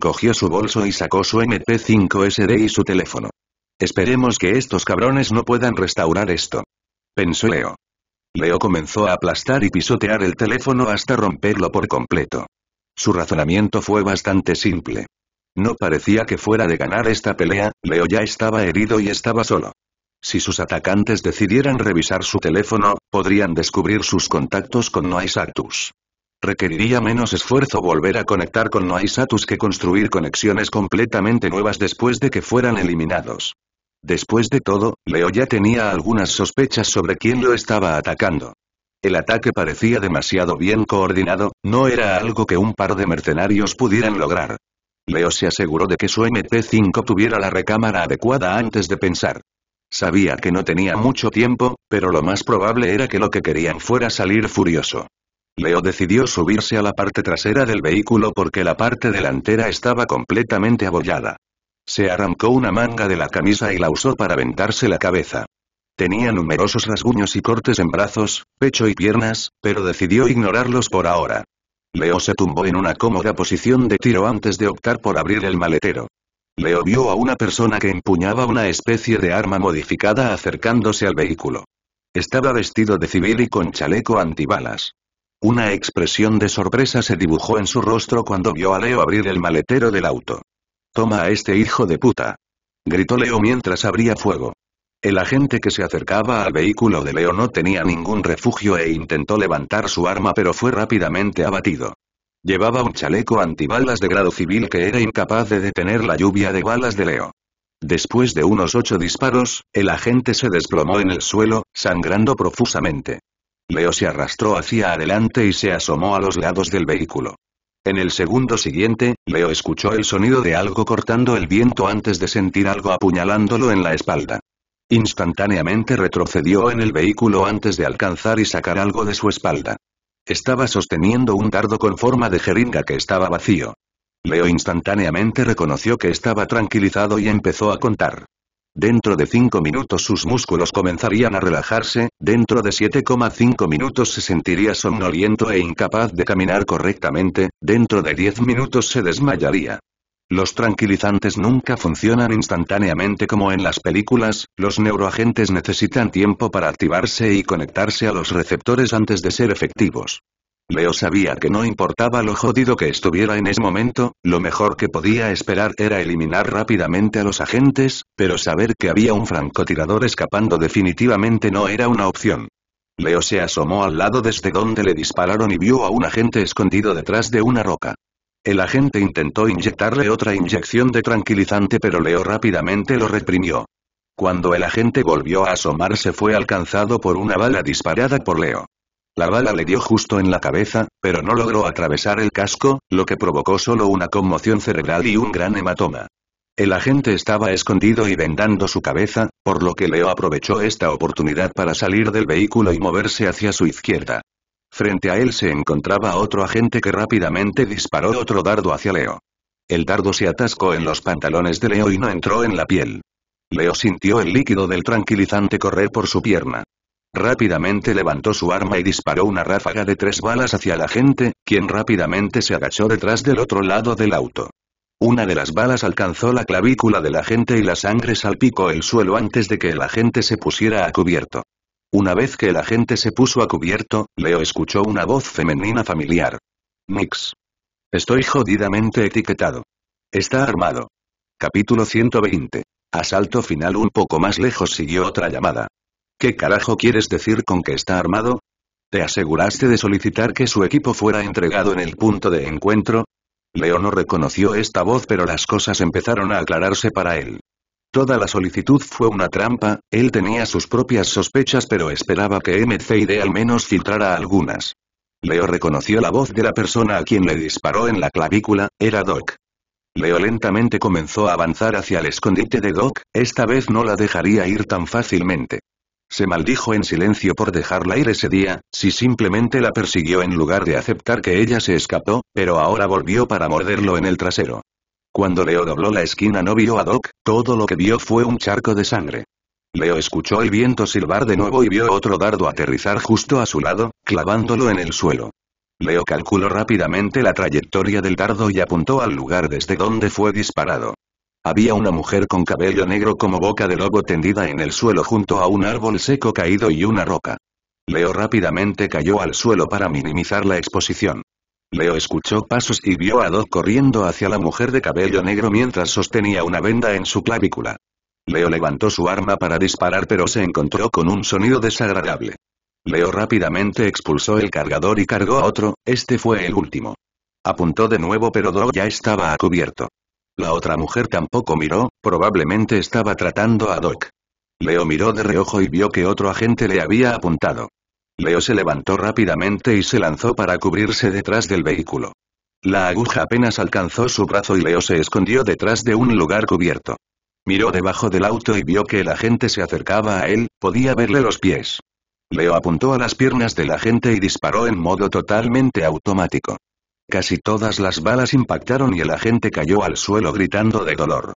Cogió su bolso y sacó su MP5SD y su teléfono. Esperemos que estos cabrones no puedan restaurar esto. Pensó Leo. Leo comenzó a aplastar y pisotear el teléfono hasta romperlo por completo. Su razonamiento fue bastante simple. No parecía que fuera de ganar esta pelea, Leo ya estaba herido y estaba solo. Si sus atacantes decidieran revisar su teléfono, podrían descubrir sus contactos con Noisactus. Requeriría menos esfuerzo volver a conectar con Noisatus que construir conexiones completamente nuevas después de que fueran eliminados. Después de todo, Leo ya tenía algunas sospechas sobre quién lo estaba atacando. El ataque parecía demasiado bien coordinado, no era algo que un par de mercenarios pudieran lograr. Leo se aseguró de que su MT-5 tuviera la recámara adecuada antes de pensar. Sabía que no tenía mucho tiempo, pero lo más probable era que lo que querían fuera salir furioso. Leo decidió subirse a la parte trasera del vehículo porque la parte delantera estaba completamente abollada. Se arrancó una manga de la camisa y la usó para aventarse la cabeza. Tenía numerosos rasguños y cortes en brazos, pecho y piernas, pero decidió ignorarlos por ahora. Leo se tumbó en una cómoda posición de tiro antes de optar por abrir el maletero. Leo vio a una persona que empuñaba una especie de arma modificada acercándose al vehículo. Estaba vestido de civil y con chaleco antibalas. Una expresión de sorpresa se dibujó en su rostro cuando vio a Leo abrir el maletero del auto. Toma a este hijo de puta. Gritó Leo mientras abría fuego. El agente que se acercaba al vehículo de Leo no tenía ningún refugio e intentó levantar su arma pero fue rápidamente abatido. Llevaba un chaleco antibalas de grado civil que era incapaz de detener la lluvia de balas de Leo. Después de unos ocho disparos, el agente se desplomó en el suelo, sangrando profusamente. Leo se arrastró hacia adelante y se asomó a los lados del vehículo. En el segundo siguiente, Leo escuchó el sonido de algo cortando el viento antes de sentir algo apuñalándolo en la espalda. Instantáneamente retrocedió en el vehículo antes de alcanzar y sacar algo de su espalda. Estaba sosteniendo un dardo con forma de jeringa que estaba vacío. Leo instantáneamente reconoció que estaba tranquilizado y empezó a contar. Dentro de 5 minutos sus músculos comenzarían a relajarse, dentro de 7,5 minutos se sentiría somnoliento e incapaz de caminar correctamente, dentro de 10 minutos se desmayaría. Los tranquilizantes nunca funcionan instantáneamente como en las películas, los neuroagentes necesitan tiempo para activarse y conectarse a los receptores antes de ser efectivos. Leo sabía que no importaba lo jodido que estuviera en ese momento, lo mejor que podía esperar era eliminar rápidamente a los agentes, pero saber que había un francotirador escapando definitivamente no era una opción. Leo se asomó al lado desde donde le dispararon y vio a un agente escondido detrás de una roca. El agente intentó inyectarle otra inyección de tranquilizante pero Leo rápidamente lo reprimió. Cuando el agente volvió a asomarse fue alcanzado por una bala disparada por Leo. La bala le dio justo en la cabeza, pero no logró atravesar el casco, lo que provocó solo una conmoción cerebral y un gran hematoma. El agente estaba escondido y vendando su cabeza, por lo que Leo aprovechó esta oportunidad para salir del vehículo y moverse hacia su izquierda. Frente a él se encontraba otro agente que rápidamente disparó otro dardo hacia Leo. El dardo se atascó en los pantalones de Leo y no entró en la piel. Leo sintió el líquido del tranquilizante correr por su pierna. Rápidamente levantó su arma y disparó una ráfaga de tres balas hacia la gente, quien rápidamente se agachó detrás del otro lado del auto. Una de las balas alcanzó la clavícula de la gente y la sangre salpicó el suelo antes de que la agente se pusiera a cubierto. Una vez que la agente se puso a cubierto, Leo escuchó una voz femenina familiar. mix Estoy jodidamente etiquetado. Está armado. Capítulo 120. Asalto final Un poco más lejos siguió otra llamada. ¿Qué carajo quieres decir con que está armado? ¿Te aseguraste de solicitar que su equipo fuera entregado en el punto de encuentro? Leo no reconoció esta voz pero las cosas empezaron a aclararse para él. Toda la solicitud fue una trampa, él tenía sus propias sospechas pero esperaba que MCID al menos filtrara algunas. Leo reconoció la voz de la persona a quien le disparó en la clavícula, era Doc. Leo lentamente comenzó a avanzar hacia el escondite de Doc, esta vez no la dejaría ir tan fácilmente. Se maldijo en silencio por dejarla ir ese día, si simplemente la persiguió en lugar de aceptar que ella se escapó, pero ahora volvió para morderlo en el trasero. Cuando Leo dobló la esquina no vio a Doc, todo lo que vio fue un charco de sangre. Leo escuchó el viento silbar de nuevo y vio otro dardo aterrizar justo a su lado, clavándolo en el suelo. Leo calculó rápidamente la trayectoria del dardo y apuntó al lugar desde donde fue disparado. Había una mujer con cabello negro como boca de lobo tendida en el suelo junto a un árbol seco caído y una roca. Leo rápidamente cayó al suelo para minimizar la exposición. Leo escuchó pasos y vio a Doc corriendo hacia la mujer de cabello negro mientras sostenía una venda en su clavícula. Leo levantó su arma para disparar pero se encontró con un sonido desagradable. Leo rápidamente expulsó el cargador y cargó a otro, este fue el último. Apuntó de nuevo pero Doc ya estaba a cubierto. La otra mujer tampoco miró, probablemente estaba tratando a Doc. Leo miró de reojo y vio que otro agente le había apuntado. Leo se levantó rápidamente y se lanzó para cubrirse detrás del vehículo. La aguja apenas alcanzó su brazo y Leo se escondió detrás de un lugar cubierto. Miró debajo del auto y vio que el agente se acercaba a él, podía verle los pies. Leo apuntó a las piernas del agente y disparó en modo totalmente automático. Casi todas las balas impactaron y el agente cayó al suelo gritando de dolor.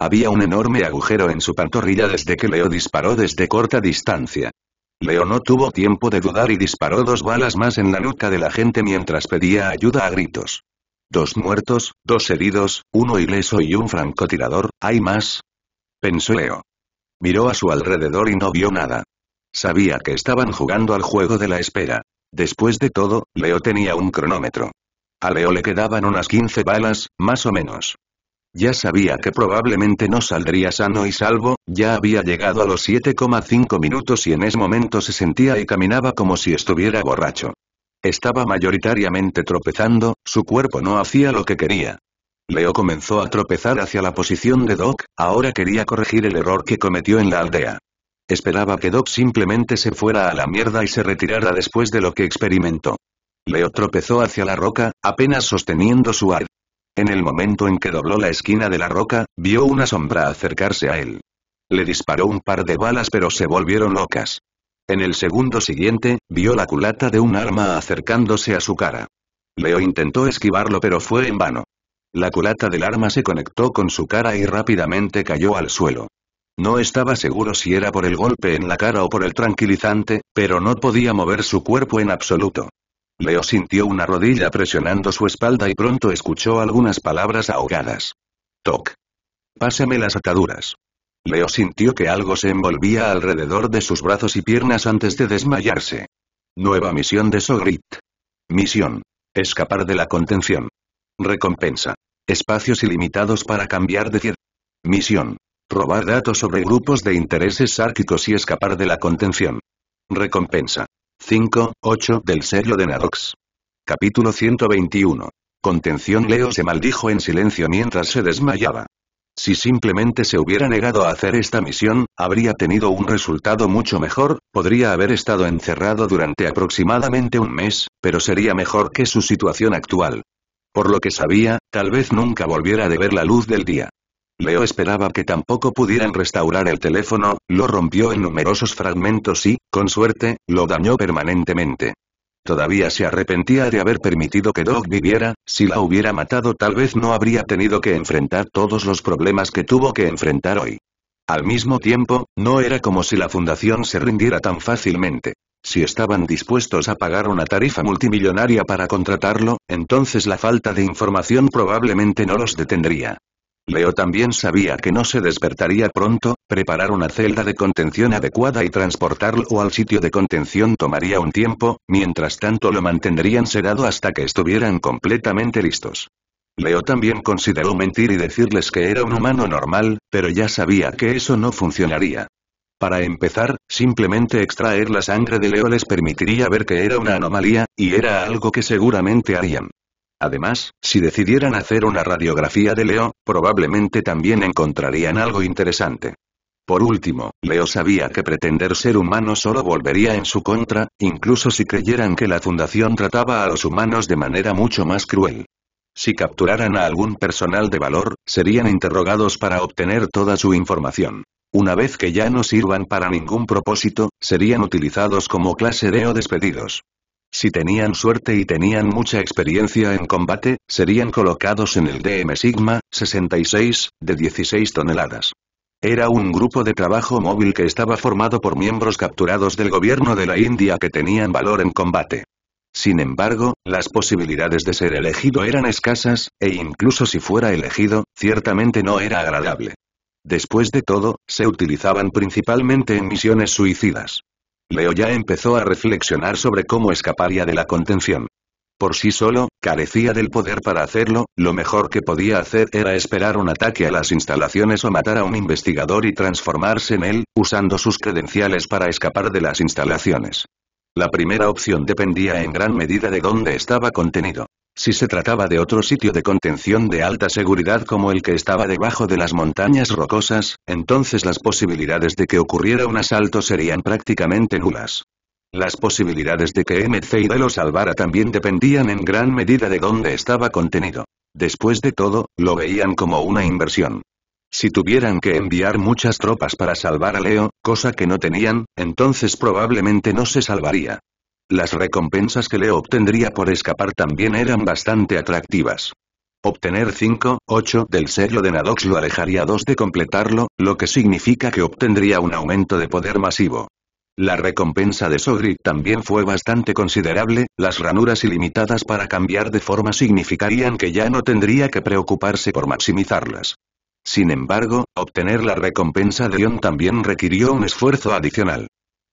Había un enorme agujero en su pantorrilla desde que Leo disparó desde corta distancia. Leo no tuvo tiempo de dudar y disparó dos balas más en la nuca la gente mientras pedía ayuda a gritos. Dos muertos, dos heridos, uno ileso y un francotirador, ¿hay más? Pensó Leo. Miró a su alrededor y no vio nada. Sabía que estaban jugando al juego de la espera. Después de todo, Leo tenía un cronómetro. A Leo le quedaban unas 15 balas, más o menos. Ya sabía que probablemente no saldría sano y salvo, ya había llegado a los 7,5 minutos y en ese momento se sentía y caminaba como si estuviera borracho. Estaba mayoritariamente tropezando, su cuerpo no hacía lo que quería. Leo comenzó a tropezar hacia la posición de Doc, ahora quería corregir el error que cometió en la aldea. Esperaba que Doc simplemente se fuera a la mierda y se retirara después de lo que experimentó. Leo tropezó hacia la roca, apenas sosteniendo su ar. En el momento en que dobló la esquina de la roca, vio una sombra acercarse a él. Le disparó un par de balas pero se volvieron locas. En el segundo siguiente, vio la culata de un arma acercándose a su cara. Leo intentó esquivarlo pero fue en vano. La culata del arma se conectó con su cara y rápidamente cayó al suelo. No estaba seguro si era por el golpe en la cara o por el tranquilizante, pero no podía mover su cuerpo en absoluto. Leo sintió una rodilla presionando su espalda y pronto escuchó algunas palabras ahogadas. Toc. Pásame las ataduras. Leo sintió que algo se envolvía alrededor de sus brazos y piernas antes de desmayarse. Nueva misión de Sogrit. Misión. Escapar de la contención. Recompensa. Espacios ilimitados para cambiar de tierra. Misión. Robar datos sobre grupos de intereses sárquicos y escapar de la contención. Recompensa. 5, 8 del sello de Narox. Capítulo 121. Contención Leo se maldijo en silencio mientras se desmayaba. Si simplemente se hubiera negado a hacer esta misión, habría tenido un resultado mucho mejor, podría haber estado encerrado durante aproximadamente un mes, pero sería mejor que su situación actual. Por lo que sabía, tal vez nunca volviera de ver la luz del día. Leo esperaba que tampoco pudieran restaurar el teléfono, lo rompió en numerosos fragmentos y, con suerte, lo dañó permanentemente. Todavía se arrepentía de haber permitido que Dog viviera, si la hubiera matado tal vez no habría tenido que enfrentar todos los problemas que tuvo que enfrentar hoy. Al mismo tiempo, no era como si la fundación se rindiera tan fácilmente. Si estaban dispuestos a pagar una tarifa multimillonaria para contratarlo, entonces la falta de información probablemente no los detendría. Leo también sabía que no se despertaría pronto, preparar una celda de contención adecuada y transportarlo al sitio de contención tomaría un tiempo, mientras tanto lo mantendrían sedado hasta que estuvieran completamente listos. Leo también consideró mentir y decirles que era un humano normal, pero ya sabía que eso no funcionaría. Para empezar, simplemente extraer la sangre de Leo les permitiría ver que era una anomalía, y era algo que seguramente harían. Además, si decidieran hacer una radiografía de Leo, probablemente también encontrarían algo interesante. Por último, Leo sabía que pretender ser humano solo volvería en su contra, incluso si creyeran que la Fundación trataba a los humanos de manera mucho más cruel. Si capturaran a algún personal de valor, serían interrogados para obtener toda su información. Una vez que ya no sirvan para ningún propósito, serían utilizados como clase de o despedidos. Si tenían suerte y tenían mucha experiencia en combate, serían colocados en el DM Sigma, 66, de 16 toneladas. Era un grupo de trabajo móvil que estaba formado por miembros capturados del gobierno de la India que tenían valor en combate. Sin embargo, las posibilidades de ser elegido eran escasas, e incluso si fuera elegido, ciertamente no era agradable. Después de todo, se utilizaban principalmente en misiones suicidas. Leo ya empezó a reflexionar sobre cómo escaparía de la contención. Por sí solo, carecía del poder para hacerlo, lo mejor que podía hacer era esperar un ataque a las instalaciones o matar a un investigador y transformarse en él, usando sus credenciales para escapar de las instalaciones. La primera opción dependía en gran medida de dónde estaba contenido. Si se trataba de otro sitio de contención de alta seguridad como el que estaba debajo de las montañas rocosas, entonces las posibilidades de que ocurriera un asalto serían prácticamente nulas. Las posibilidades de que de lo salvara también dependían en gran medida de dónde estaba contenido. Después de todo, lo veían como una inversión. Si tuvieran que enviar muchas tropas para salvar a Leo, cosa que no tenían, entonces probablemente no se salvaría. Las recompensas que le obtendría por escapar también eran bastante atractivas. Obtener 5, 8 del sello de Nadox lo alejaría 2 de completarlo, lo que significa que obtendría un aumento de poder masivo. La recompensa de Sogrit también fue bastante considerable, las ranuras ilimitadas para cambiar de forma significarían que ya no tendría que preocuparse por maximizarlas. Sin embargo, obtener la recompensa de Leon también requirió un esfuerzo adicional.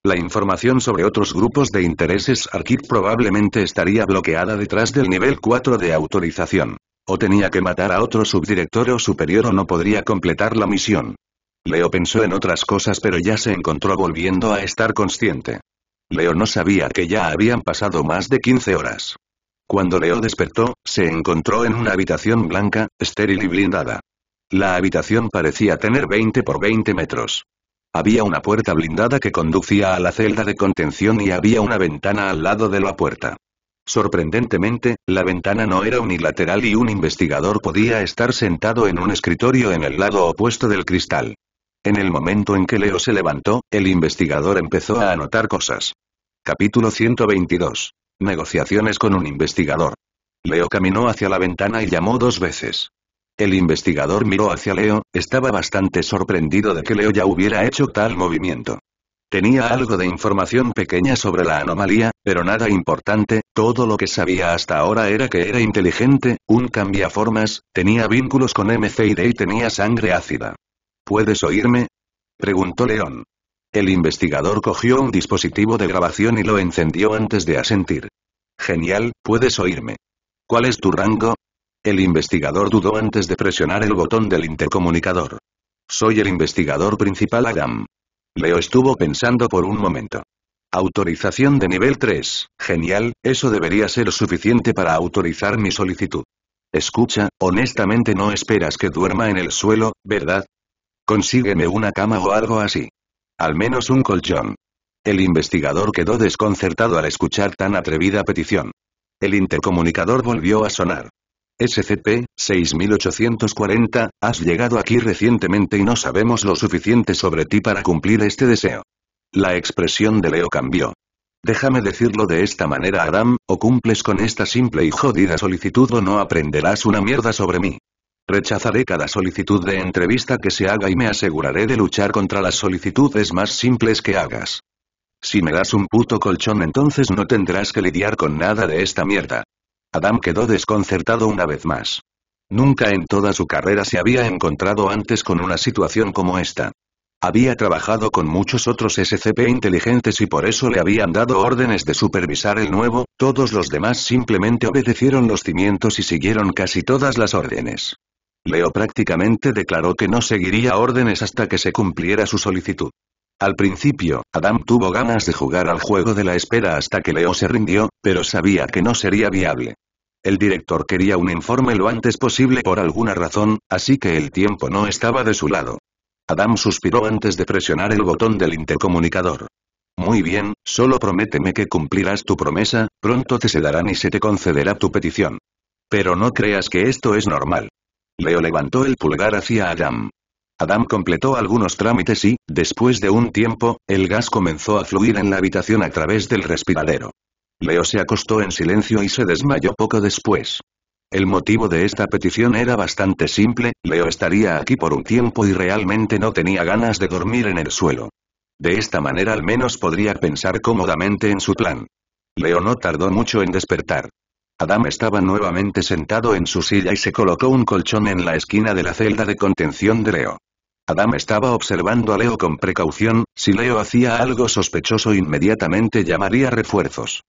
La información sobre otros grupos de intereses Arkid probablemente estaría bloqueada detrás del nivel 4 de autorización. O tenía que matar a otro subdirector o superior o no podría completar la misión. Leo pensó en otras cosas pero ya se encontró volviendo a estar consciente. Leo no sabía que ya habían pasado más de 15 horas. Cuando Leo despertó, se encontró en una habitación blanca, estéril y blindada. La habitación parecía tener 20 por 20 metros. Había una puerta blindada que conducía a la celda de contención y había una ventana al lado de la puerta. Sorprendentemente, la ventana no era unilateral y un investigador podía estar sentado en un escritorio en el lado opuesto del cristal. En el momento en que Leo se levantó, el investigador empezó a anotar cosas. Capítulo 122. Negociaciones con un investigador. Leo caminó hacia la ventana y llamó dos veces. El investigador miró hacia Leo, estaba bastante sorprendido de que Leo ya hubiera hecho tal movimiento. Tenía algo de información pequeña sobre la anomalía, pero nada importante, todo lo que sabía hasta ahora era que era inteligente, un cambiaformas, tenía vínculos con MCID y tenía sangre ácida. ¿Puedes oírme? preguntó León. El investigador cogió un dispositivo de grabación y lo encendió antes de asentir. Genial, puedes oírme. ¿Cuál es tu rango? El investigador dudó antes de presionar el botón del intercomunicador. Soy el investigador principal Adam. Leo estuvo pensando por un momento. Autorización de nivel 3. Genial, eso debería ser suficiente para autorizar mi solicitud. Escucha, honestamente no esperas que duerma en el suelo, ¿verdad? Consígueme una cama o algo así. Al menos un colchón. El investigador quedó desconcertado al escuchar tan atrevida petición. El intercomunicador volvió a sonar. SCP-6840, has llegado aquí recientemente y no sabemos lo suficiente sobre ti para cumplir este deseo. La expresión de Leo cambió. Déjame decirlo de esta manera Adam, o cumples con esta simple y jodida solicitud o no aprenderás una mierda sobre mí. Rechazaré cada solicitud de entrevista que se haga y me aseguraré de luchar contra las solicitudes más simples que hagas. Si me das un puto colchón entonces no tendrás que lidiar con nada de esta mierda. Adam quedó desconcertado una vez más. Nunca en toda su carrera se había encontrado antes con una situación como esta. Había trabajado con muchos otros SCP inteligentes y por eso le habían dado órdenes de supervisar el nuevo, todos los demás simplemente obedecieron los cimientos y siguieron casi todas las órdenes. Leo prácticamente declaró que no seguiría órdenes hasta que se cumpliera su solicitud. Al principio, Adam tuvo ganas de jugar al juego de la espera hasta que Leo se rindió, pero sabía que no sería viable. El director quería un informe lo antes posible por alguna razón, así que el tiempo no estaba de su lado. Adam suspiró antes de presionar el botón del intercomunicador. Muy bien, solo prométeme que cumplirás tu promesa, pronto te se darán y se te concederá tu petición. Pero no creas que esto es normal. Leo levantó el pulgar hacia Adam. Adam completó algunos trámites y, después de un tiempo, el gas comenzó a fluir en la habitación a través del respiradero. Leo se acostó en silencio y se desmayó poco después. El motivo de esta petición era bastante simple, Leo estaría aquí por un tiempo y realmente no tenía ganas de dormir en el suelo. De esta manera al menos podría pensar cómodamente en su plan. Leo no tardó mucho en despertar. Adam estaba nuevamente sentado en su silla y se colocó un colchón en la esquina de la celda de contención de Leo. Adam estaba observando a Leo con precaución, si Leo hacía algo sospechoso inmediatamente llamaría refuerzos.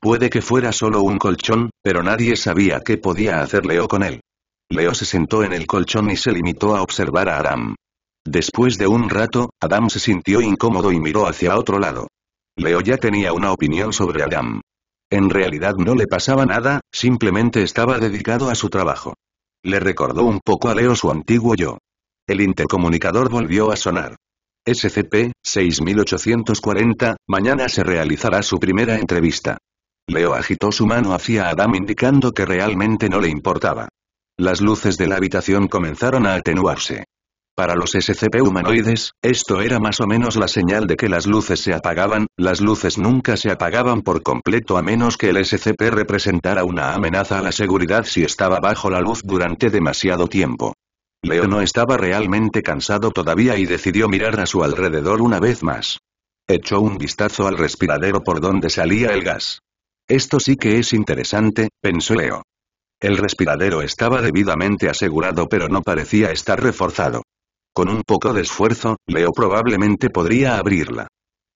Puede que fuera solo un colchón, pero nadie sabía qué podía hacer Leo con él. Leo se sentó en el colchón y se limitó a observar a Adam. Después de un rato, Adam se sintió incómodo y miró hacia otro lado. Leo ya tenía una opinión sobre Adam. En realidad no le pasaba nada, simplemente estaba dedicado a su trabajo. Le recordó un poco a Leo su antiguo yo. El intercomunicador volvió a sonar. SCP-6840, mañana se realizará su primera entrevista. Leo agitó su mano hacia Adam indicando que realmente no le importaba. Las luces de la habitación comenzaron a atenuarse. Para los SCP humanoides, esto era más o menos la señal de que las luces se apagaban, las luces nunca se apagaban por completo a menos que el SCP representara una amenaza a la seguridad si estaba bajo la luz durante demasiado tiempo. Leo no estaba realmente cansado todavía y decidió mirar a su alrededor una vez más. Echó un vistazo al respiradero por donde salía el gas. Esto sí que es interesante, pensó Leo. El respiradero estaba debidamente asegurado pero no parecía estar reforzado. Con un poco de esfuerzo, Leo probablemente podría abrirla.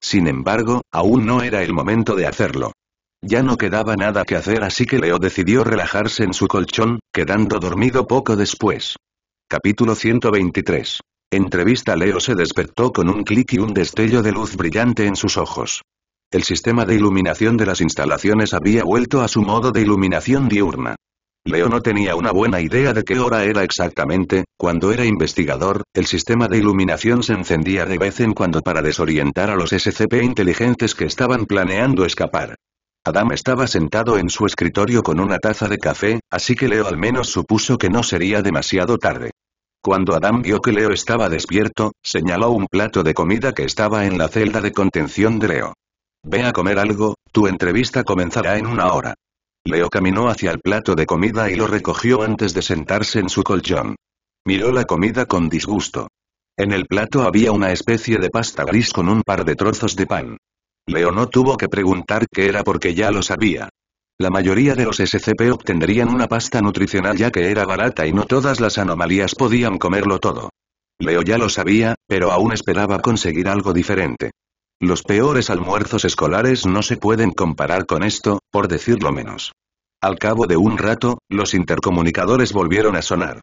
Sin embargo, aún no era el momento de hacerlo. Ya no quedaba nada que hacer así que Leo decidió relajarse en su colchón, quedando dormido poco después. Capítulo 123. Entrevista Leo se despertó con un clic y un destello de luz brillante en sus ojos. El sistema de iluminación de las instalaciones había vuelto a su modo de iluminación diurna. Leo no tenía una buena idea de qué hora era exactamente, cuando era investigador, el sistema de iluminación se encendía de vez en cuando para desorientar a los SCP inteligentes que estaban planeando escapar. Adam estaba sentado en su escritorio con una taza de café, así que Leo al menos supuso que no sería demasiado tarde. Cuando Adam vio que Leo estaba despierto, señaló un plato de comida que estaba en la celda de contención de Leo. Ve a comer algo, tu entrevista comenzará en una hora. Leo caminó hacia el plato de comida y lo recogió antes de sentarse en su colchón. Miró la comida con disgusto. En el plato había una especie de pasta gris con un par de trozos de pan. Leo no tuvo que preguntar qué era porque ya lo sabía. La mayoría de los SCP obtendrían una pasta nutricional ya que era barata y no todas las anomalías podían comerlo todo. Leo ya lo sabía, pero aún esperaba conseguir algo diferente. Los peores almuerzos escolares no se pueden comparar con esto, por decirlo menos. Al cabo de un rato, los intercomunicadores volvieron a sonar.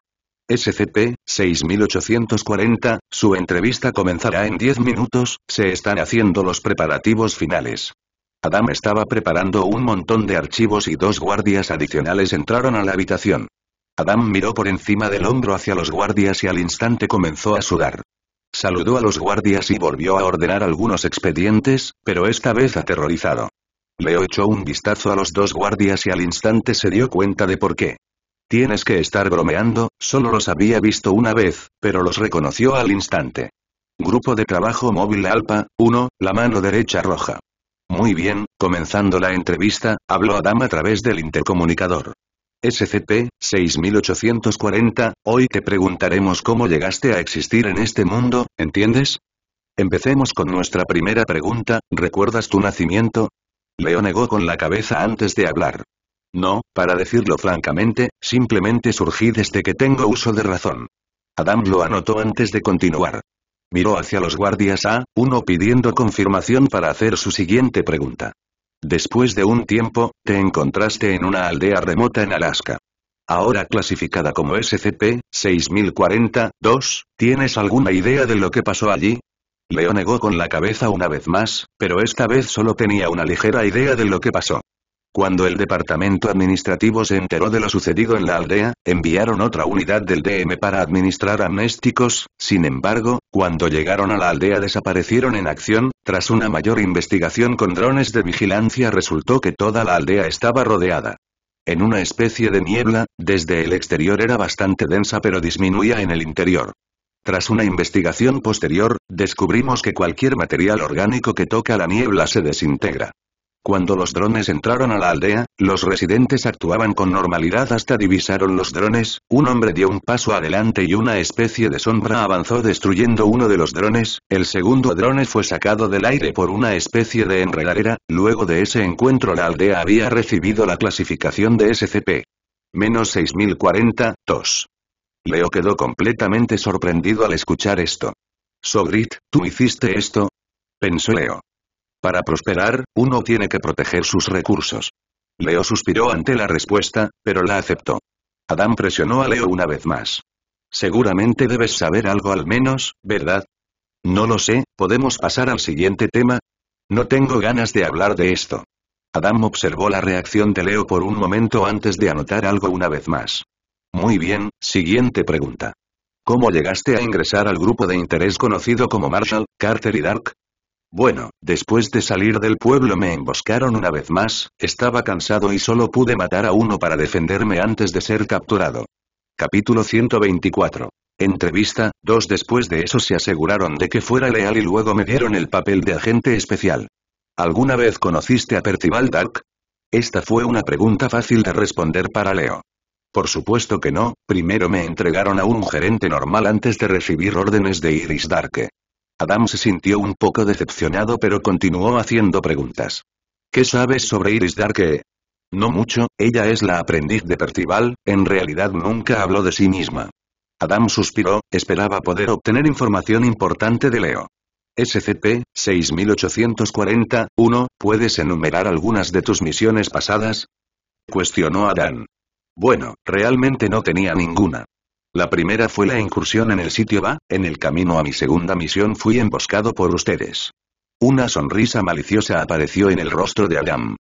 SCP-6840, su entrevista comenzará en 10 minutos, se están haciendo los preparativos finales. Adam estaba preparando un montón de archivos y dos guardias adicionales entraron a la habitación. Adam miró por encima del hombro hacia los guardias y al instante comenzó a sudar. Saludó a los guardias y volvió a ordenar algunos expedientes, pero esta vez aterrorizado. Leo echó un vistazo a los dos guardias y al instante se dio cuenta de por qué. Tienes que estar bromeando, solo los había visto una vez, pero los reconoció al instante. Grupo de trabajo móvil Alpa, 1, la mano derecha roja. Muy bien, comenzando la entrevista, habló Adam a través del intercomunicador. SCP-6840, hoy te preguntaremos cómo llegaste a existir en este mundo, ¿entiendes? Empecemos con nuestra primera pregunta, ¿recuerdas tu nacimiento? Leo negó con la cabeza antes de hablar. No, para decirlo francamente, simplemente surgí desde que tengo uso de razón. Adam lo anotó antes de continuar. Miró hacia los guardias A, uno pidiendo confirmación para hacer su siguiente pregunta. Después de un tiempo, te encontraste en una aldea remota en Alaska. Ahora clasificada como SCP-6040-2, tienes alguna idea de lo que pasó allí? Leo negó con la cabeza una vez más, pero esta vez solo tenía una ligera idea de lo que pasó. Cuando el departamento administrativo se enteró de lo sucedido en la aldea, enviaron otra unidad del DM para administrar amnésticos, sin embargo, cuando llegaron a la aldea desaparecieron en acción, tras una mayor investigación con drones de vigilancia resultó que toda la aldea estaba rodeada. En una especie de niebla, desde el exterior era bastante densa pero disminuía en el interior. Tras una investigación posterior, descubrimos que cualquier material orgánico que toca la niebla se desintegra. Cuando los drones entraron a la aldea, los residentes actuaban con normalidad hasta divisaron los drones, un hombre dio un paso adelante y una especie de sombra avanzó destruyendo uno de los drones, el segundo drone fue sacado del aire por una especie de enredadera, luego de ese encuentro la aldea había recibido la clasificación de SCP. Menos 6040, 2. Leo quedó completamente sorprendido al escuchar esto. Sogrit, ¿tú hiciste esto? Pensó Leo. Para prosperar, uno tiene que proteger sus recursos. Leo suspiró ante la respuesta, pero la aceptó. Adam presionó a Leo una vez más. Seguramente debes saber algo al menos, ¿verdad? No lo sé, ¿podemos pasar al siguiente tema? No tengo ganas de hablar de esto. Adam observó la reacción de Leo por un momento antes de anotar algo una vez más. Muy bien, siguiente pregunta. ¿Cómo llegaste a ingresar al grupo de interés conocido como Marshall, Carter y Dark? Bueno, después de salir del pueblo me emboscaron una vez más, estaba cansado y solo pude matar a uno para defenderme antes de ser capturado. Capítulo 124. Entrevista, dos después de eso se aseguraron de que fuera leal y luego me dieron el papel de agente especial. ¿Alguna vez conociste a Percival Dark? Esta fue una pregunta fácil de responder para Leo. Por supuesto que no, primero me entregaron a un gerente normal antes de recibir órdenes de Iris Darke. Adam se sintió un poco decepcionado pero continuó haciendo preguntas. ¿Qué sabes sobre Iris Darke? No mucho, ella es la aprendiz de Percival, en realidad nunca habló de sí misma. Adam suspiró, esperaba poder obtener información importante de Leo. SCP-6840-1, ¿puedes enumerar algunas de tus misiones pasadas? Cuestionó Adam. Bueno, realmente no tenía ninguna. La primera fue la incursión en el sitio va, en el camino a mi segunda misión fui emboscado por ustedes. Una sonrisa maliciosa apareció en el rostro de Adam.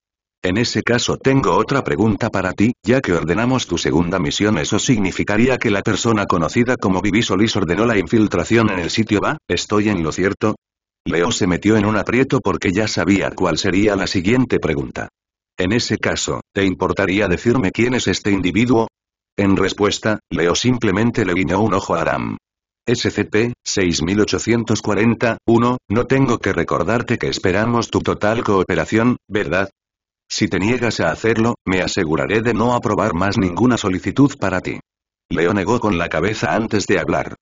En ese caso tengo otra pregunta para ti, ya que ordenamos tu segunda misión eso significaría que la persona conocida como Vivi Solís ordenó la infiltración en el sitio va, ¿estoy en lo cierto? Leo se metió en un aprieto porque ya sabía cuál sería la siguiente pregunta. En ese caso, ¿te importaría decirme quién es este individuo? En respuesta, Leo simplemente le guiñó un ojo a Aram. SCP-6840-1, no tengo que recordarte que esperamos tu total cooperación, ¿verdad? Si te niegas a hacerlo, me aseguraré de no aprobar más ninguna solicitud para ti. Leo negó con la cabeza antes de hablar.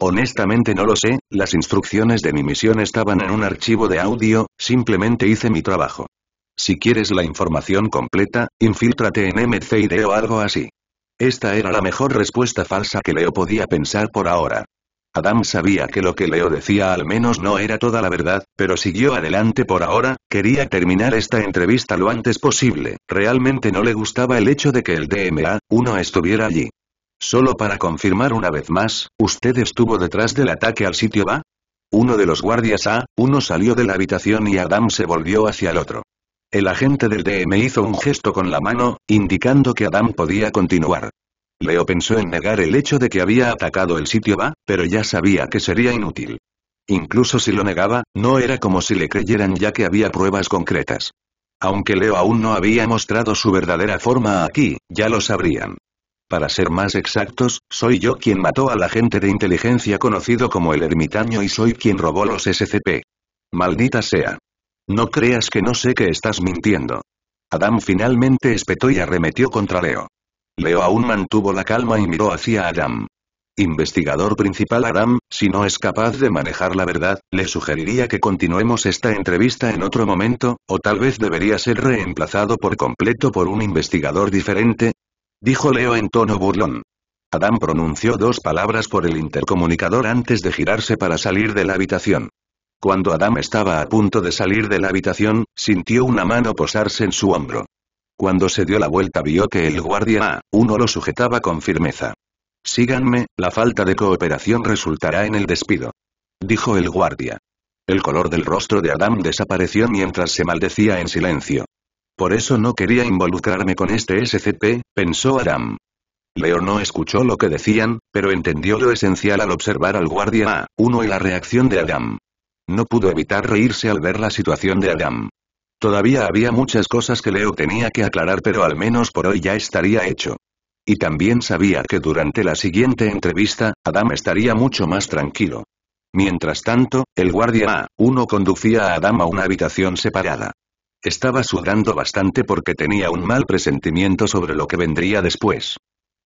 Honestamente no lo sé, las instrucciones de mi misión estaban en un archivo de audio, simplemente hice mi trabajo. Si quieres la información completa, infíltrate en MCID o algo así. Esta era la mejor respuesta falsa que Leo podía pensar por ahora. Adam sabía que lo que Leo decía al menos no era toda la verdad, pero siguió adelante por ahora, quería terminar esta entrevista lo antes posible, realmente no le gustaba el hecho de que el DMA, 1 estuviera allí. Solo para confirmar una vez más, ¿usted estuvo detrás del ataque al sitio B? Uno de los guardias A, uno salió de la habitación y Adam se volvió hacia el otro. El agente del DM hizo un gesto con la mano, indicando que Adam podía continuar. Leo pensó en negar el hecho de que había atacado el sitio B, pero ya sabía que sería inútil. Incluso si lo negaba, no era como si le creyeran ya que había pruebas concretas. Aunque Leo aún no había mostrado su verdadera forma aquí, ya lo sabrían. Para ser más exactos, soy yo quien mató al agente de inteligencia conocido como el ermitaño y soy quien robó los SCP. Maldita sea. No creas que no sé que estás mintiendo. Adam finalmente espetó y arremetió contra Leo. Leo aún mantuvo la calma y miró hacia Adam. Investigador principal Adam, si no es capaz de manejar la verdad, le sugeriría que continuemos esta entrevista en otro momento, o tal vez debería ser reemplazado por completo por un investigador diferente. Dijo Leo en tono burlón. Adam pronunció dos palabras por el intercomunicador antes de girarse para salir de la habitación. Cuando Adam estaba a punto de salir de la habitación, sintió una mano posarse en su hombro. Cuando se dio la vuelta vio que el guardia A, uno lo sujetaba con firmeza. Síganme, la falta de cooperación resultará en el despido. Dijo el guardia. El color del rostro de Adam desapareció mientras se maldecía en silencio. Por eso no quería involucrarme con este SCP, pensó Adam. Leo no escuchó lo que decían, pero entendió lo esencial al observar al guardia A1 y la reacción de Adam. No pudo evitar reírse al ver la situación de Adam. Todavía había muchas cosas que Leo tenía que aclarar pero al menos por hoy ya estaría hecho. Y también sabía que durante la siguiente entrevista, Adam estaría mucho más tranquilo. Mientras tanto, el guardia A1 conducía a Adam a una habitación separada. Estaba sudando bastante porque tenía un mal presentimiento sobre lo que vendría después.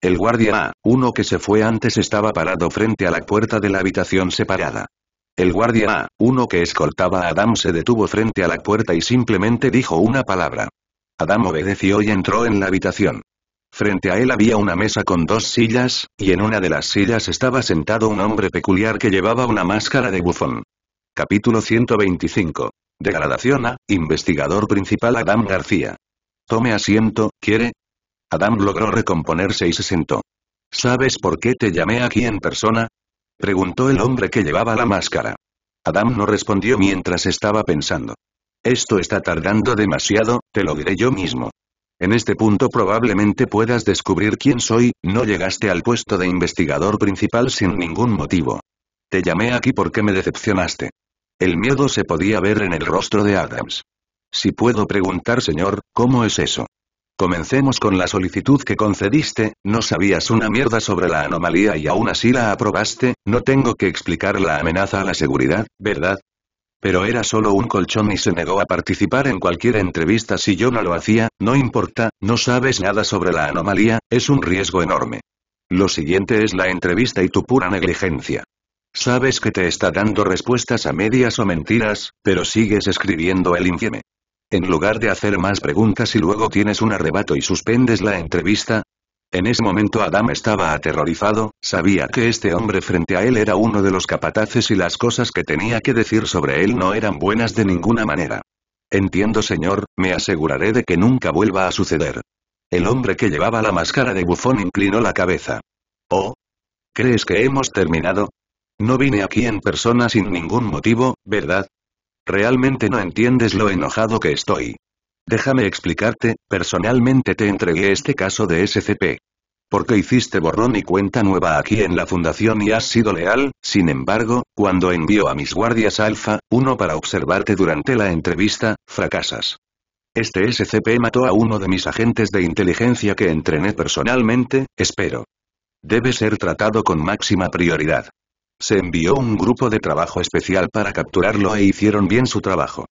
El guardia A1 que se fue antes estaba parado frente a la puerta de la habitación separada. El guardia A, uno que escoltaba a Adam se detuvo frente a la puerta y simplemente dijo una palabra. Adam obedeció y entró en la habitación. Frente a él había una mesa con dos sillas, y en una de las sillas estaba sentado un hombre peculiar que llevaba una máscara de bufón. Capítulo 125. Degradación A, investigador principal Adam García. Tome asiento, ¿quiere? Adam logró recomponerse y se sentó. ¿Sabes por qué te llamé aquí en persona? Preguntó el hombre que llevaba la máscara. Adam no respondió mientras estaba pensando. Esto está tardando demasiado, te lo diré yo mismo. En este punto probablemente puedas descubrir quién soy, no llegaste al puesto de investigador principal sin ningún motivo. Te llamé aquí porque me decepcionaste. El miedo se podía ver en el rostro de Adams. Si puedo preguntar, señor, ¿cómo es eso? Comencemos con la solicitud que concediste, no sabías una mierda sobre la anomalía y aún así la aprobaste, no tengo que explicar la amenaza a la seguridad, ¿verdad? Pero era solo un colchón y se negó a participar en cualquier entrevista si yo no lo hacía, no importa, no sabes nada sobre la anomalía, es un riesgo enorme. Lo siguiente es la entrevista y tu pura negligencia. Sabes que te está dando respuestas a medias o mentiras, pero sigues escribiendo el informe en lugar de hacer más preguntas y luego tienes un arrebato y suspendes la entrevista? En ese momento Adam estaba aterrorizado, sabía que este hombre frente a él era uno de los capataces y las cosas que tenía que decir sobre él no eran buenas de ninguna manera. Entiendo señor, me aseguraré de que nunca vuelva a suceder. El hombre que llevaba la máscara de bufón inclinó la cabeza. Oh. ¿Crees que hemos terminado? No vine aquí en persona sin ningún motivo, ¿verdad? Realmente no entiendes lo enojado que estoy. Déjame explicarte, personalmente te entregué este caso de SCP. Porque hiciste borrón y cuenta nueva aquí en la fundación y has sido leal, sin embargo, cuando envío a mis guardias alfa, uno para observarte durante la entrevista, fracasas. Este SCP mató a uno de mis agentes de inteligencia que entrené personalmente, espero. Debe ser tratado con máxima prioridad se envió un grupo de trabajo especial para capturarlo e hicieron bien su trabajo.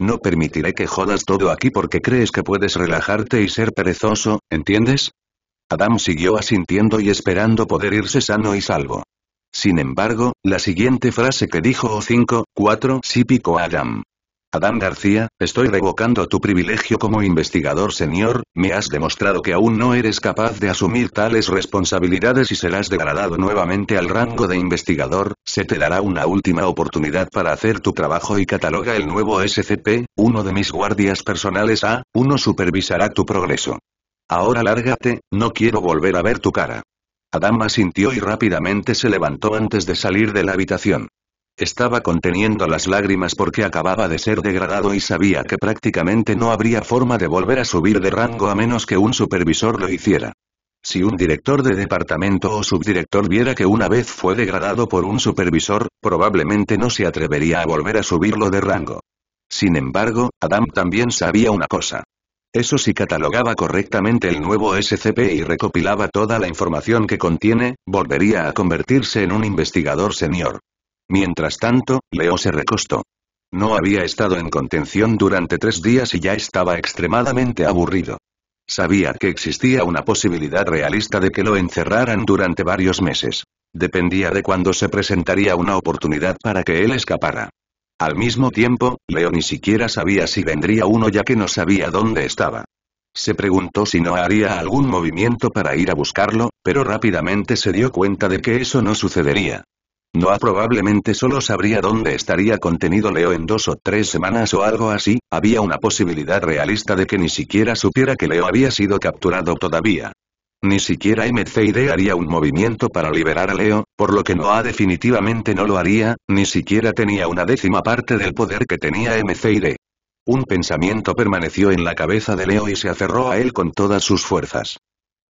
No permitiré que jodas todo aquí porque crees que puedes relajarte y ser perezoso, ¿entiendes? Adam siguió asintiendo y esperando poder irse sano y salvo. Sin embargo, la siguiente frase que dijo O5, 4 sí picó a Adam. Adam García, estoy revocando tu privilegio como investigador señor, me has demostrado que aún no eres capaz de asumir tales responsabilidades y serás degradado nuevamente al rango de investigador, se te dará una última oportunidad para hacer tu trabajo y cataloga el nuevo SCP, uno de mis guardias personales A, uno supervisará tu progreso. Ahora lárgate, no quiero volver a ver tu cara. Adam asintió y rápidamente se levantó antes de salir de la habitación. Estaba conteniendo las lágrimas porque acababa de ser degradado y sabía que prácticamente no habría forma de volver a subir de rango a menos que un supervisor lo hiciera. Si un director de departamento o subdirector viera que una vez fue degradado por un supervisor, probablemente no se atrevería a volver a subirlo de rango. Sin embargo, Adam también sabía una cosa. Eso si catalogaba correctamente el nuevo SCP y recopilaba toda la información que contiene, volvería a convertirse en un investigador senior. Mientras tanto, Leo se recostó. No había estado en contención durante tres días y ya estaba extremadamente aburrido. Sabía que existía una posibilidad realista de que lo encerraran durante varios meses. Dependía de cuándo se presentaría una oportunidad para que él escapara. Al mismo tiempo, Leo ni siquiera sabía si vendría uno ya que no sabía dónde estaba. Se preguntó si no haría algún movimiento para ir a buscarlo, pero rápidamente se dio cuenta de que eso no sucedería. Noah probablemente solo sabría dónde estaría contenido Leo en dos o tres semanas o algo así, había una posibilidad realista de que ni siquiera supiera que Leo había sido capturado todavía. Ni siquiera MCID haría un movimiento para liberar a Leo, por lo que Noah definitivamente no lo haría, ni siquiera tenía una décima parte del poder que tenía MCID. Un pensamiento permaneció en la cabeza de Leo y se aferró a él con todas sus fuerzas.